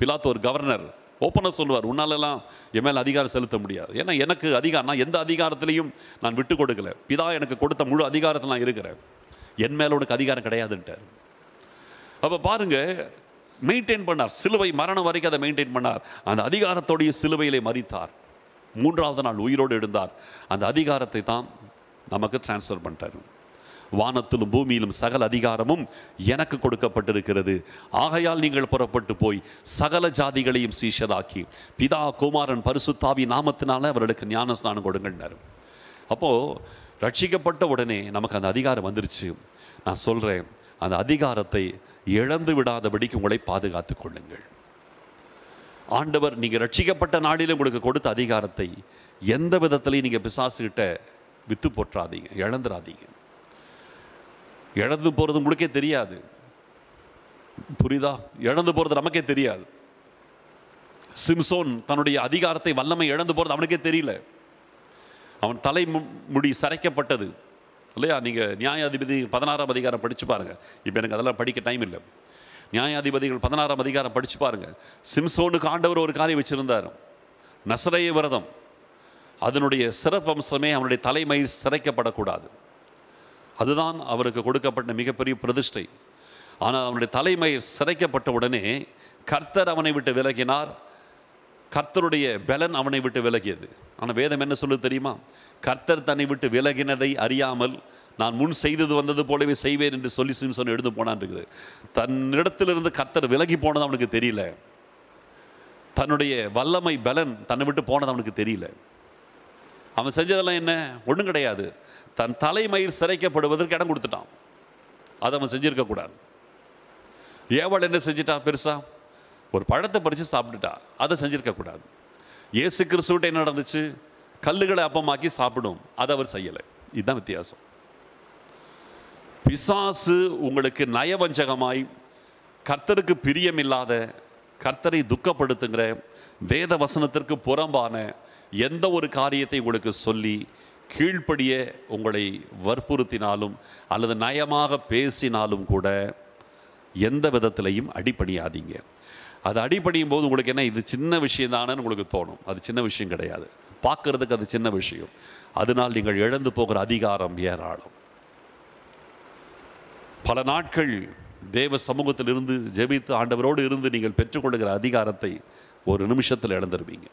பிலாத்து ஒரு கவர்னர் ஓப்பனாக சொல்லுவார் உன்னாலெல்லாம் என் மேல் அதிகாரம் செலுத்த முடியாது ஏன்னா எனக்கு அதிகாரம் நான் எந்த அதிகாரத்திலையும் நான் விட்டு கொடுக்கல பிதா எனக்கு கொடுத்த முழு அதிகாரத்தில் நான் இருக்கிறேன் என் மேலே உனக்கு அதிகாரம் கிடையாதுன்ட்டார் அப்போ பாருங்கள் மெயின்டைன் பண்ணார் சிலுவை மரணம் வரைக்கும் அதை மெயின்டைன் பண்ணார் அந்த அதிகாரத்தோடைய சிலுவையிலே மறித்தார் மூன்றாவது நாள் உயிரோடு எழுந்தார் அந்த அதிகாரத்தை தான் நமக்கு டிரான்ஸ்ஃபர் பண்ணிட்டார் வானத்திலும் பூமியிலும் சகல அதிகாரமும் எனக்கு கொடுக்கப்பட்டிருக்கிறது ஆகையால் நீங்கள் புறப்பட்டு போய் சகல ஜாதிகளையும் சீஷராக்கி பிதா குமாரன் பரிசுத்தாவி நாமத்தினால அவர்களுக்கு ஞான ஸ்நானம் கொடுங்கன்னார் அப்போது ரட்சிக்கப்பட்ட உடனே நமக்கு அந்த அதிகாரம் வந்துருச்சு நான் சொல்கிறேன் அந்த அதிகாரத்தை இழந்து விடாதபடிக்கு உங்களை பாதுகாத்து கொள்ளுங்கள் ஆண்டவர் நீங்கள் ரட்சிக்கப்பட்ட நாளில் உங்களுக்கு கொடுத்த அதிகாரத்தை எந்த விதத்துலையும் நீங்கள் பிசாசுகிட்ட வித்து போற்றாதீங்க இழந்துடாதீங்க இழந்து போகிறது உங்களுக்கே தெரியாது புரிதா இழந்து போகிறது நமக்கே தெரியாது சிம்சோன் தன்னுடைய அதிகாரத்தை வல்லமை இழந்து போகிறது அவனுக்கே தெரியல அவன் தலை முடி சரைக்கப்பட்டது இல்லையா நீங்கள் நியாயாதிபதி பதினாறாம் அதிகாரம் படித்து பாருங்கள் இப்போ எனக்கு அதெல்லாம் படிக்க டைம் இல்லை நியாயாதிபதிகள் பதினாறாம் அதிகாரம் படித்து பாருங்கள் சிம்சோனுக்கு ஆண்டவர் ஒரு காரியம் வச்சுருந்தார் நசரைய விரதம் அதனுடைய அம்சமே அவனுடைய தலைமை சிறைக்கப்படக்கூடாது அதுதான் அவருக்கு கொடுக்கப்பட்ட மிகப்பெரிய பிரதிஷ்டை ஆனால் அவனுடைய தலைமயிர் சிறைக்கப்பட்ட உடனே கர்த்தர் அவனை விட்டு விலகினார் கர்த்தருடைய பலன் அவனை விட்டு விலகியது ஆனால் வேதம் என்ன சொல்லு தெரியுமா கர்த்தர் தன்னை விட்டு விலகினதை அறியாமல் நான் முன் செய்தது வந்தது போலவே செய்வேன் என்று சொல்லி சிம்சன் எழுந்து போனான் இருக்குது தன்னிடத்திலிருந்து கர்த்தர் விலகி போனது அவனுக்கு தெரியல தன்னுடைய வல்லமை பலன் தன்னை விட்டு போனது அவனுக்கு தெரியல அவன் செஞ்சதெல்லாம் என்ன ஒன்றும் கிடையாது தன் தலைமயிர் சிறைக்கப்படுவதற்கு இடம் கொடுத்துட்டான் அதை அவன் செஞ்சுருக்கக்கூடாது ஏவாள் என்ன செஞ்சிட்டா பெருசா ஒரு பழத்தை பறித்து சாப்பிட்டுட்டா அதை செஞ்சுருக்கக்கூடாது ஏசு கிறிஸ்துவிட்ட என்ன நடந்துச்சு கல்லுகளை அப்பமாக்கி சாப்பிடும் அதை அவர் செய்யலை இதுதான் வித்தியாசம் பிசாசு உங்களுக்கு நயவஞ்சகமாய் கர்த்தருக்கு பிரியமில்லாத கர்த்தரை துக்கப்படுத்துங்கிற வேத வசனத்திற்கு புறம்பான எந்த ஒரு காரியத்தை உங்களுக்கு சொல்லி கீழ்ப்படிய உங்களை வற்புறுத்தினாலும் அல்லது நயமாக பேசினாலும் கூட எந்த விதத்திலையும் அடிப்பணியாதீங்க அது அடிப்படையும் போது உங்களுக்கு என்ன இது சின்ன விஷயம் தானேன்னு உங்களுக்கு தோணும் அது சின்ன விஷயம் கிடையாது பார்க்கறதுக்கு அது சின்ன விஷயம் அதனால் நீங்கள் இழந்து போகிற அதிகாரம் ஏராளம் பல நாட்கள் தேவ சமூகத்தில் இருந்து ஜெபித்து ஆண்டவரோடு இருந்து நீங்கள் பெற்றுக்கொள்கிற அதிகாரத்தை ஒரு நிமிஷத்தில் இழந்துருவீங்க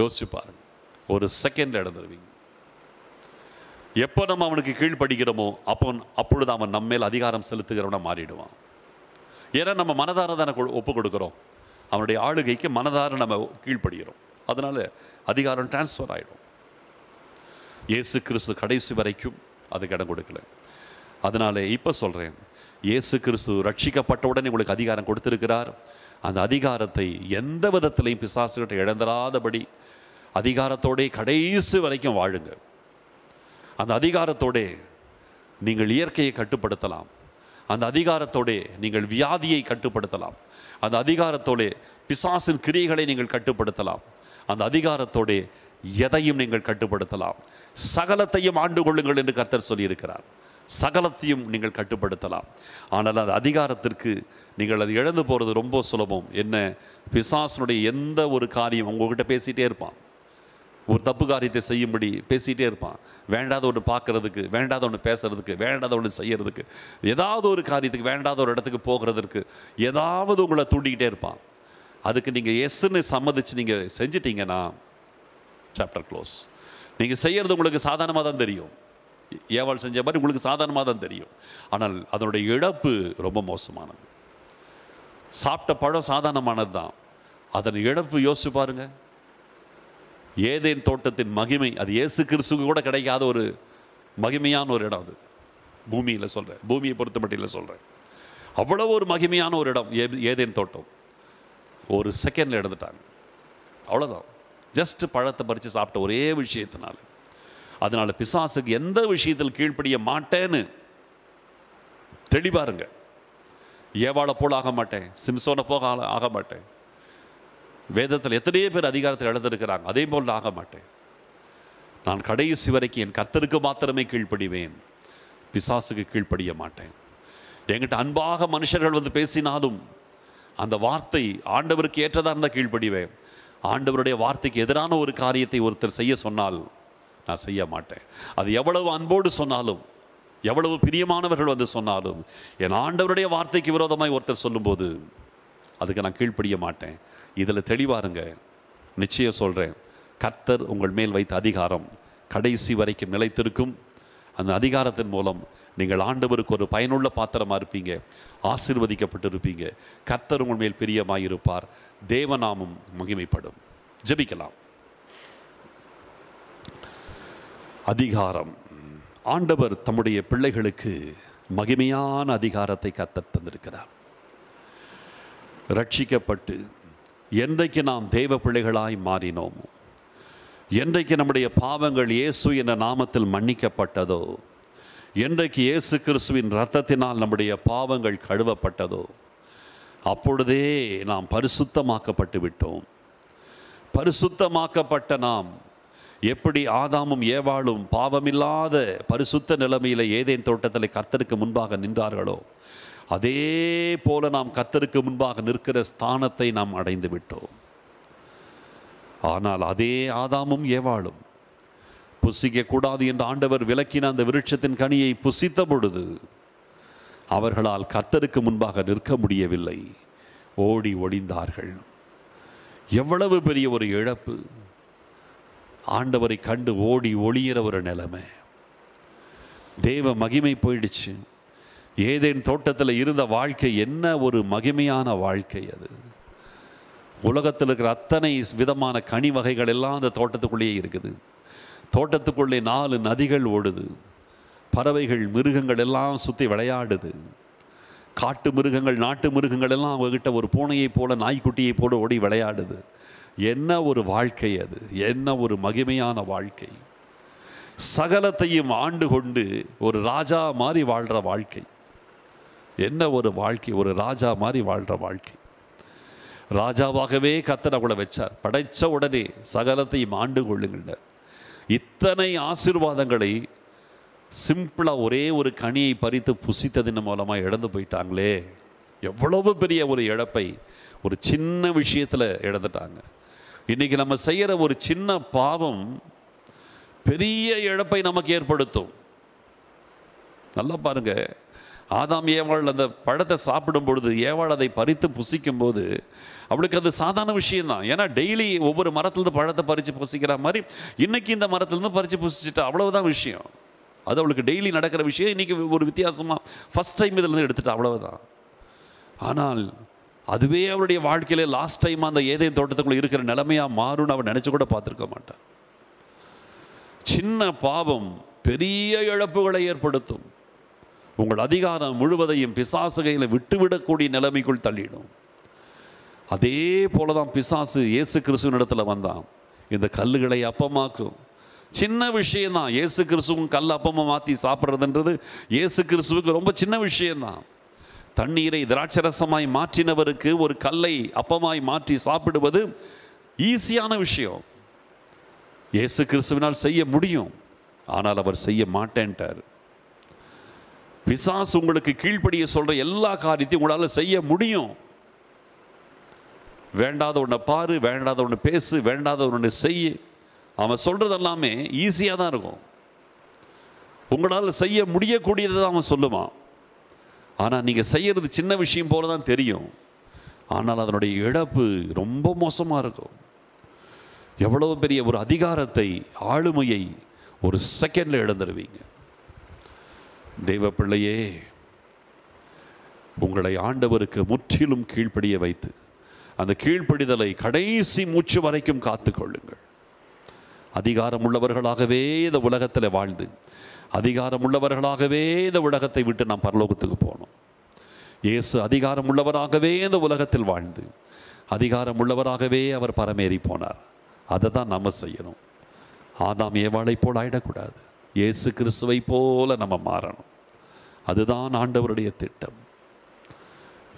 யோசிச்சு பாருங்க ஒரு செகண்ட் இழந்துருவீங்க எப்போ நம்ம அவனுக்கு கீழ்ப்படுகிறோமோ அப்போ அப்பொழுது அவன் நம்ம மேல் அதிகாரம் செலுத்துகிறவனா மாறிடுவான் ஏன்னா நம்ம மனதார தானே ஒப்பு கொடுக்குறோம் அவனுடைய ஆளுகைக்கு மனதார நம்ம கீழ்ப்படுகிறோம் அதனால் அதிகாரம் டிரான்ஸ்ஃபர் ஆகிடும் இயேசு கிறிஸ்து கடைசி வரைக்கும் அதுக்கு இடம் கொடுக்கல அதனால் இப்போ சொல்கிறேன் இயேசு கிறிஸ்து ரட்சிக்கப்பட்ட உடனே உங்களுக்கு அதிகாரம் கொடுத்துருக்கிறார் அந்த அதிகாரத்தை எந்த விதத்திலையும் பிசாசுகிட்ட இழந்துடாதபடி அதிகாரத்தோடே கடைசி வரைக்கும் வாழுங்க அந்த அதிகாரத்தோடே நீங்கள் இயற்கையை கட்டுப்படுத்தலாம் அந்த அதிகாரத்தோடே நீங்கள் வியாதியை கட்டுப்படுத்தலாம் அந்த அதிகாரத்தோடே பிசாசின் கிரியைகளை நீங்கள் கட்டுப்படுத்தலாம் அந்த அதிகாரத்தோடு எதையும் நீங்கள் கட்டுப்படுத்தலாம் சகலத்தையும் ஆண்டு கொள்ளுங்கள் என்று கர்த்தர் சொல்லியிருக்கிறார் சகலத்தையும் நீங்கள் கட்டுப்படுத்தலாம் ஆனால் அது அதிகாரத்திற்கு நீங்கள் அது இழந்து போகிறது ரொம்ப சுலபம் என்ன பிசாசனுடைய எந்த ஒரு காரியம் உங்ககிட்ட பேசிகிட்டே இருப்பான் ஒரு தப்பு காரியத்தை செய்யும்படி பேசிகிட்டே இருப்பான் வேண்டாத ஒன்று பார்க்குறதுக்கு வேண்டாத ஒன்று பேசுகிறதுக்கு வேண்டாத ஒன்று செய்கிறதுக்கு ஏதாவது ஒரு காரியத்துக்கு வேண்டாத ஒரு இடத்துக்கு போகிறதுக்கு ஏதாவது உங்களை தூண்டிக்கிட்டே இருப்பான் அதுக்கு நீங்கள் எஸ்ன்னு சம்மதிச்சு நீங்கள் செஞ்சிட்டிங்கன்னா சாப்டர் க்ளோஸ் நீங்கள் செய்கிறது உங்களுக்கு சாதாரணமாக தான் தெரியும் ஏவாள் செஞ்ச மாதிரி உங்களுக்கு சாதாரணமாக தான் தெரியும் ஆனால் அதனுடைய இழப்பு ரொம்ப மோசமானது சாப்பிட்ட பழம் சாதாரணமானது தான் அதன் இழப்பு யோசிச்சு பாருங்கள் ஏதேன் தோட்டத்தின் மகிமை அது ஏசு கிறிஸ்துக்கு கூட கிடைக்காத ஒரு மகிமையான ஒரு இடம் அது பூமியில் சொல்கிறேன் பூமியை பொறுத்த மட்டும் இல்லை சொல்கிறேன் அவ்வளோ ஒரு மகிமையான ஒரு இடம் ஏதேன் தோட்டம் ஒரு செகண்டில் எடுத்துட்டாங்க அவ்வளோதான் ஜஸ்ட் பழத்தை பறித்து சாப்பிட்ட ஒரே விஷயத்தினால அதனால் பிசாசுக்கு எந்த விஷயத்தில் கீழ்ப்படிய மாட்டேன்னு தெளிவாருங்க ஏவாழ போல் ஆக மாட்டேன் சிம்சோனை போக ஆக மாட்டேன் வேதத்தில் எத்தனையோ பேர் அதிகாரத்தில் எழுந்திருக்கிறாங்க அதே போல் ஆக மாட்டேன் நான் கடைசி வரைக்கும் என் கத்தருக்கு மாத்திரமே கீழ்ப்படிவேன் பிசாசுக்கு கீழ்ப்படிய மாட்டேன் என்கிட்ட அன்பாக மனுஷர்கள் வந்து பேசினாலும் அந்த வார்த்தை ஆண்டவருக்கு ஏற்றதாக இருந்தால் கீழ்ப்படிவேன் ஆண்டவருடைய வார்த்தைக்கு எதிரான ஒரு காரியத்தை ஒருத்தர் செய்ய சொன்னால் நான் செய்ய மாட்டேன் அது எவ்வளவு அன்போடு சொன்னாலும் எவ்வளவு பிரியமானவர்கள் வந்து சொன்னாலும் என் ஆண்டவருடைய வார்த்தைக்கு விரோதமாய் ஒருத்தர் சொல்லும்போது அதுக்கு நான் கீழ்ப்படிய மாட்டேன் இதில் தெளிவாருங்க நிச்சயம் சொல்கிறேன் கர்த்தர் உங்கள் மேல் வைத்த அதிகாரம் கடைசி வரைக்கும் நிலைத்திருக்கும் அந்த அதிகாரத்தின் மூலம் நீங்கள் ஆண்டவருக்கு ஒரு பயனுள்ள பாத்திரமாக இருப்பீங்க ஆசிர்வதிக்கப்பட்டு இருப்பீங்க கர்த்தர் உங்கள் மேல் பிரியமாயிருப்பார் தேவநாமம் மகிமைப்படும் ஜபிக்கலாம் அதிகாரம் ஆண்டவர் தம்முடைய பிள்ளைகளுக்கு மகிமையான அதிகாரத்தை கத்தர் தந்திருக்கிறார் ரட்சிக்கப்பட்டு என்றைக்கு நாம் தேவ பிள்ளைகளாய் மாறினோமோ என்றைக்கு நம்முடைய பாவங்கள் இயேசு என்ற நாமத்தில் மன்னிக்கப்பட்டதோ என்றைக்கு இயேசு கிறிஸ்துவின் ரத்தத்தினால் நம்முடைய பாவங்கள் கழுவப்பட்டதோ அப்பொழுதே நாம் பரிசுத்தமாக்கப்பட்டு விட்டோம் பரிசுத்தமாக்கப்பட்ட நாம் எப்படி ஆதாமும் ஏவாளும் பாவமில்லாத பரிசுத்த நிலைமையில் ஏதேன் தோட்டத்தில் கர்த்தருக்கு முன்பாக நின்றார்களோ அதே போல நாம் கர்த்தருக்கு முன்பாக நிற்கிற ஸ்தானத்தை நாம் அடைந்து விட்டோம் ஆனால் அதே ஆதாமும் ஏவாளும் புசிக்கக்கூடாது என்று ஆண்டவர் விளக்கின அந்த விருட்சத்தின் கனியை புசித்த பொழுது அவர்களால் கத்தருக்கு முன்பாக நிற்க முடியவில்லை ஓடி ஒளிந்தார்கள் எவ்வளவு பெரிய ஒரு இழப்பு ஆண்டவரை கண்டு ஓடி ஒளியிற ஒரு நிலைமை தேவ மகிமை போயிடுச்சு ஏதேன் தோட்டத்தில் இருந்த வாழ்க்கை என்ன ஒரு மகிமையான வாழ்க்கை அது உலகத்தில் இருக்கிற அத்தனை விதமான கனி வகைகள் எல்லாம் அந்த தோட்டத்துக்குள்ளேயே இருக்குது தோட்டத்துக்குள்ளே நாலு நதிகள் ஓடுது பறவைகள் மிருகங்கள் எல்லாம் சுற்றி விளையாடுது காட்டு மிருகங்கள் நாட்டு மிருகங்கள் எல்லாம் அவங்ககிட்ட ஒரு பூனையைப் போல நாய்க்குட்டியைப் போல ஓடி விளையாடுது என்ன ஒரு வாழ்க்கை அது என்ன ஒரு மகிமையான வாழ்க்கை சகலத்தையும் ஆண்டு கொண்டு ஒரு ராஜா மாதிரி வாழ்கிற வாழ்க்கை என்ன ஒரு வாழ்க்கை ஒரு ராஜா மாதிரி வாழ்கிற வாழ்க்கை ராஜாவாகவே கத்தர் அவளை வச்சார் படைத்த உடனே சகலத்தையும் ஆண்டு கொள்ளுங்கள் இத்தனை ஆசீர்வாதங்களை சிம்பிளாக ஒரே ஒரு கனியை பறித்து புசித்ததின் மூலமாக இழந்து போயிட்டாங்களே எவ்வளவு பெரிய ஒரு இழப்பை ஒரு சின்ன விஷயத்தில் இழந்துட்டாங்க இன்றைக்கி நம்ம செய்கிற ஒரு சின்ன பாவம் பெரிய இழப்பை நமக்கு ஏற்படுத்தும் நல்லா பாருங்கள் ஆதாம் ஏவாள் அந்த பழத்தை சாப்பிடும் பொழுது ஏவாள் அதை பறித்து புசிக்கும் போது அவளுக்கு அது சாதாரண விஷயம்தான் ஏன்னா டெய்லி ஒவ்வொரு மரத்துலேருந்து பழத்தை பறித்து புசிக்கிற மாதிரி இன்றைக்கி இந்த மரத்துலேருந்து பறித்து புசிச்சுட்டா அவ்வளவுதான் விஷயம் அது அவளுக்கு டெய்லி நடக்கிற விஷயம் இன்றைக்கி ஒரு வித்தியாசமாக ஃபஸ்ட் டைம் இதிலேருந்து எடுத்துட்டா அவ்வளவுதான் ஆனால் அதுவே அவளுடைய வாழ்க்கையில் லாஸ்ட் டைம் அந்த ஏதே தோட்டத்துக்குள்ளே இருக்கிற நிலைமையாக மாறும்னு அவள் நினச்சி கூட பார்த்துருக்க மாட்டான் சின்ன பாவம் பெரிய இழப்புகளை ஏற்படுத்தும் உங்கள் அதிகாரம் முழுவதையும் பிசாசு கையில் விட்டுவிடக்கூடிய நிலைமைக்குள் தள்ளிடும் அதே போல தான் பிசாசு இயேசு கிறிஸ்துவனிடத்தில் வந்தான் இந்த கல்லுகளை அப்பமாக்கும் சின்ன விஷயந்தான் இயேசு கிறிஸ்துவும் கல் அப்பமாக மாற்றி சாப்பிட்றதுன்றது இயேசு கிறிஸ்துவுக்கு ரொம்ப சின்ன விஷயந்தான் தண்ணீரை திராட்சரசமாய் மாற்றினவருக்கு ஒரு கல்லை அப்பமாய் மாற்றி சாப்பிடுவது ஈஸியான விஷயம் இயேசு கிறிஸ்துவினால் செய்ய முடியும் ஆனால் அவர் செய்ய மாட்டேன்ட்டார் பிசாஸ் உங்களுக்கு கீழ்ப்படிய சொல்கிற எல்லா காரியத்தையும் உங்களால் செய்ய முடியும் வேண்டாத ஒன்றை பாரு வேண்டாத ஒன்று பேசு வேண்டாத ஒன்று செய் அவன் சொல்கிறது எல்லாமே ஈஸியாக தான் இருக்கும் உங்களால் செய்ய முடியக்கூடியதை தான் அவன் சொல்லுவான் ஆனால் நீங்கள் செய்கிறது சின்ன விஷயம் போல தான் தெரியும் ஆனால் அதனுடைய இழப்பு ரொம்ப மோசமாக இருக்கும் எவ்வளோ பெரிய ஒரு அதிகாரத்தை ஆளுமையை ஒரு செகண்டில் இழந்துருவீங்க தெய்வ பிள்ளையே உங்களை ஆண்டவருக்கு முற்றிலும் கீழ்ப்படிய வைத்து அந்த கீழ்ப்படிதலை கடைசி மூச்சு வரைக்கும் காத்துக்கொள்ளுங்கள் அதிகாரம் உள்ளவர்களாகவே இந்த உலகத்தில் வாழ்ந்து அதிகாரம் உள்ளவர்களாகவே இந்த உலகத்தை விட்டு நாம் பரலோகத்துக்கு போனோம் இயேசு அதிகாரம் உள்ளவராகவே இந்த உலகத்தில் வாழ்ந்து அதிகாரம் உள்ளவராகவே அவர் பரமேறி போனார் அதை தான் நம்ம செய்யணும் ஆதாம் ஏவாளை போல் ஆயிடக்கூடாது இயேசு கிறிஸ்துவை போல நம்ம மாறணும் அதுதான் ஆண்டவருடைய திட்டம்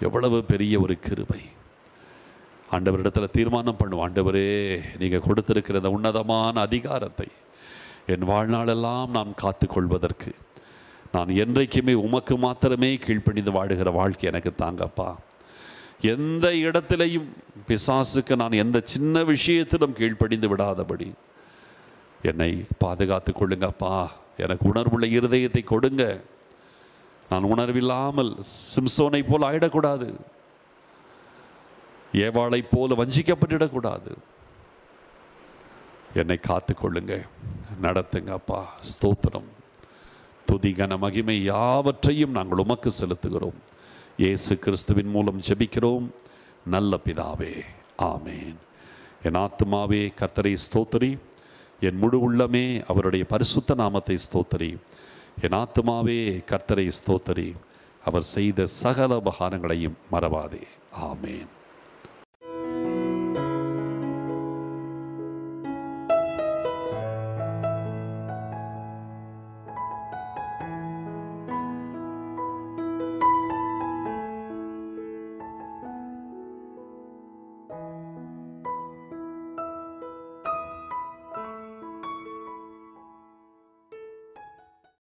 எவ்வளவு பெரிய ஒரு கிருபை ஆண்டவரிடத்தில் தீர்மானம் பண்ணும் ஆண்டவரே நீங்கள் கொடுத்திருக்கிற அந்த உன்னதமான அதிகாரத்தை என் வாழ்நாளெல்லாம் நான் காத்து கொள்வதற்கு நான் என்றைக்குமே உமக்கு மாத்திரமே கீழ்ப்பணிந்து வாடுகிற வாழ்க்கை எனக்கு தாங்கப்பா எந்த இடத்திலையும் பிசாசுக்கு நான் எந்த சின்ன விஷயத்திலும் கீழ்ப்படிந்து விடாதபடி என்னை பாதுகாத்து கொள்ளுங்கப்பா எனக்கு உணர்வுள்ள இருதயத்தை கொடுங்க நான் உணர்வில்லாமல் சிம்சோனை போல் ஆயிடக்கூடாது ஏவாளை போல வஞ்சிக்கப்பட்டுடக்கூடாது என்னை காத்துக்கொள்ளுங்க நடத்துங்க அப்பா ஸ்தோத்திரம் துதிகன மகிமை யாவற்றையும் நாங்கள் உமக்கு செலுத்துகிறோம் இயேசு கிறிஸ்துவின் மூலம் ஜெபிக்கிறோம் நல்ல பிதாவே ஆமேன் என் ஆத்மாவே கர்த்தரை ஸ்தோத்திரி என் முழு உள்ளமே அவருடைய பரிசுத்த நாமத்தை ஸ்தோத்திரி என் ஆத்மாவே கர்த்தரை ஸ்தோத்தரி அவர் செய்த சகல உபகாரங்களையும் மறவாதே ஆமேன்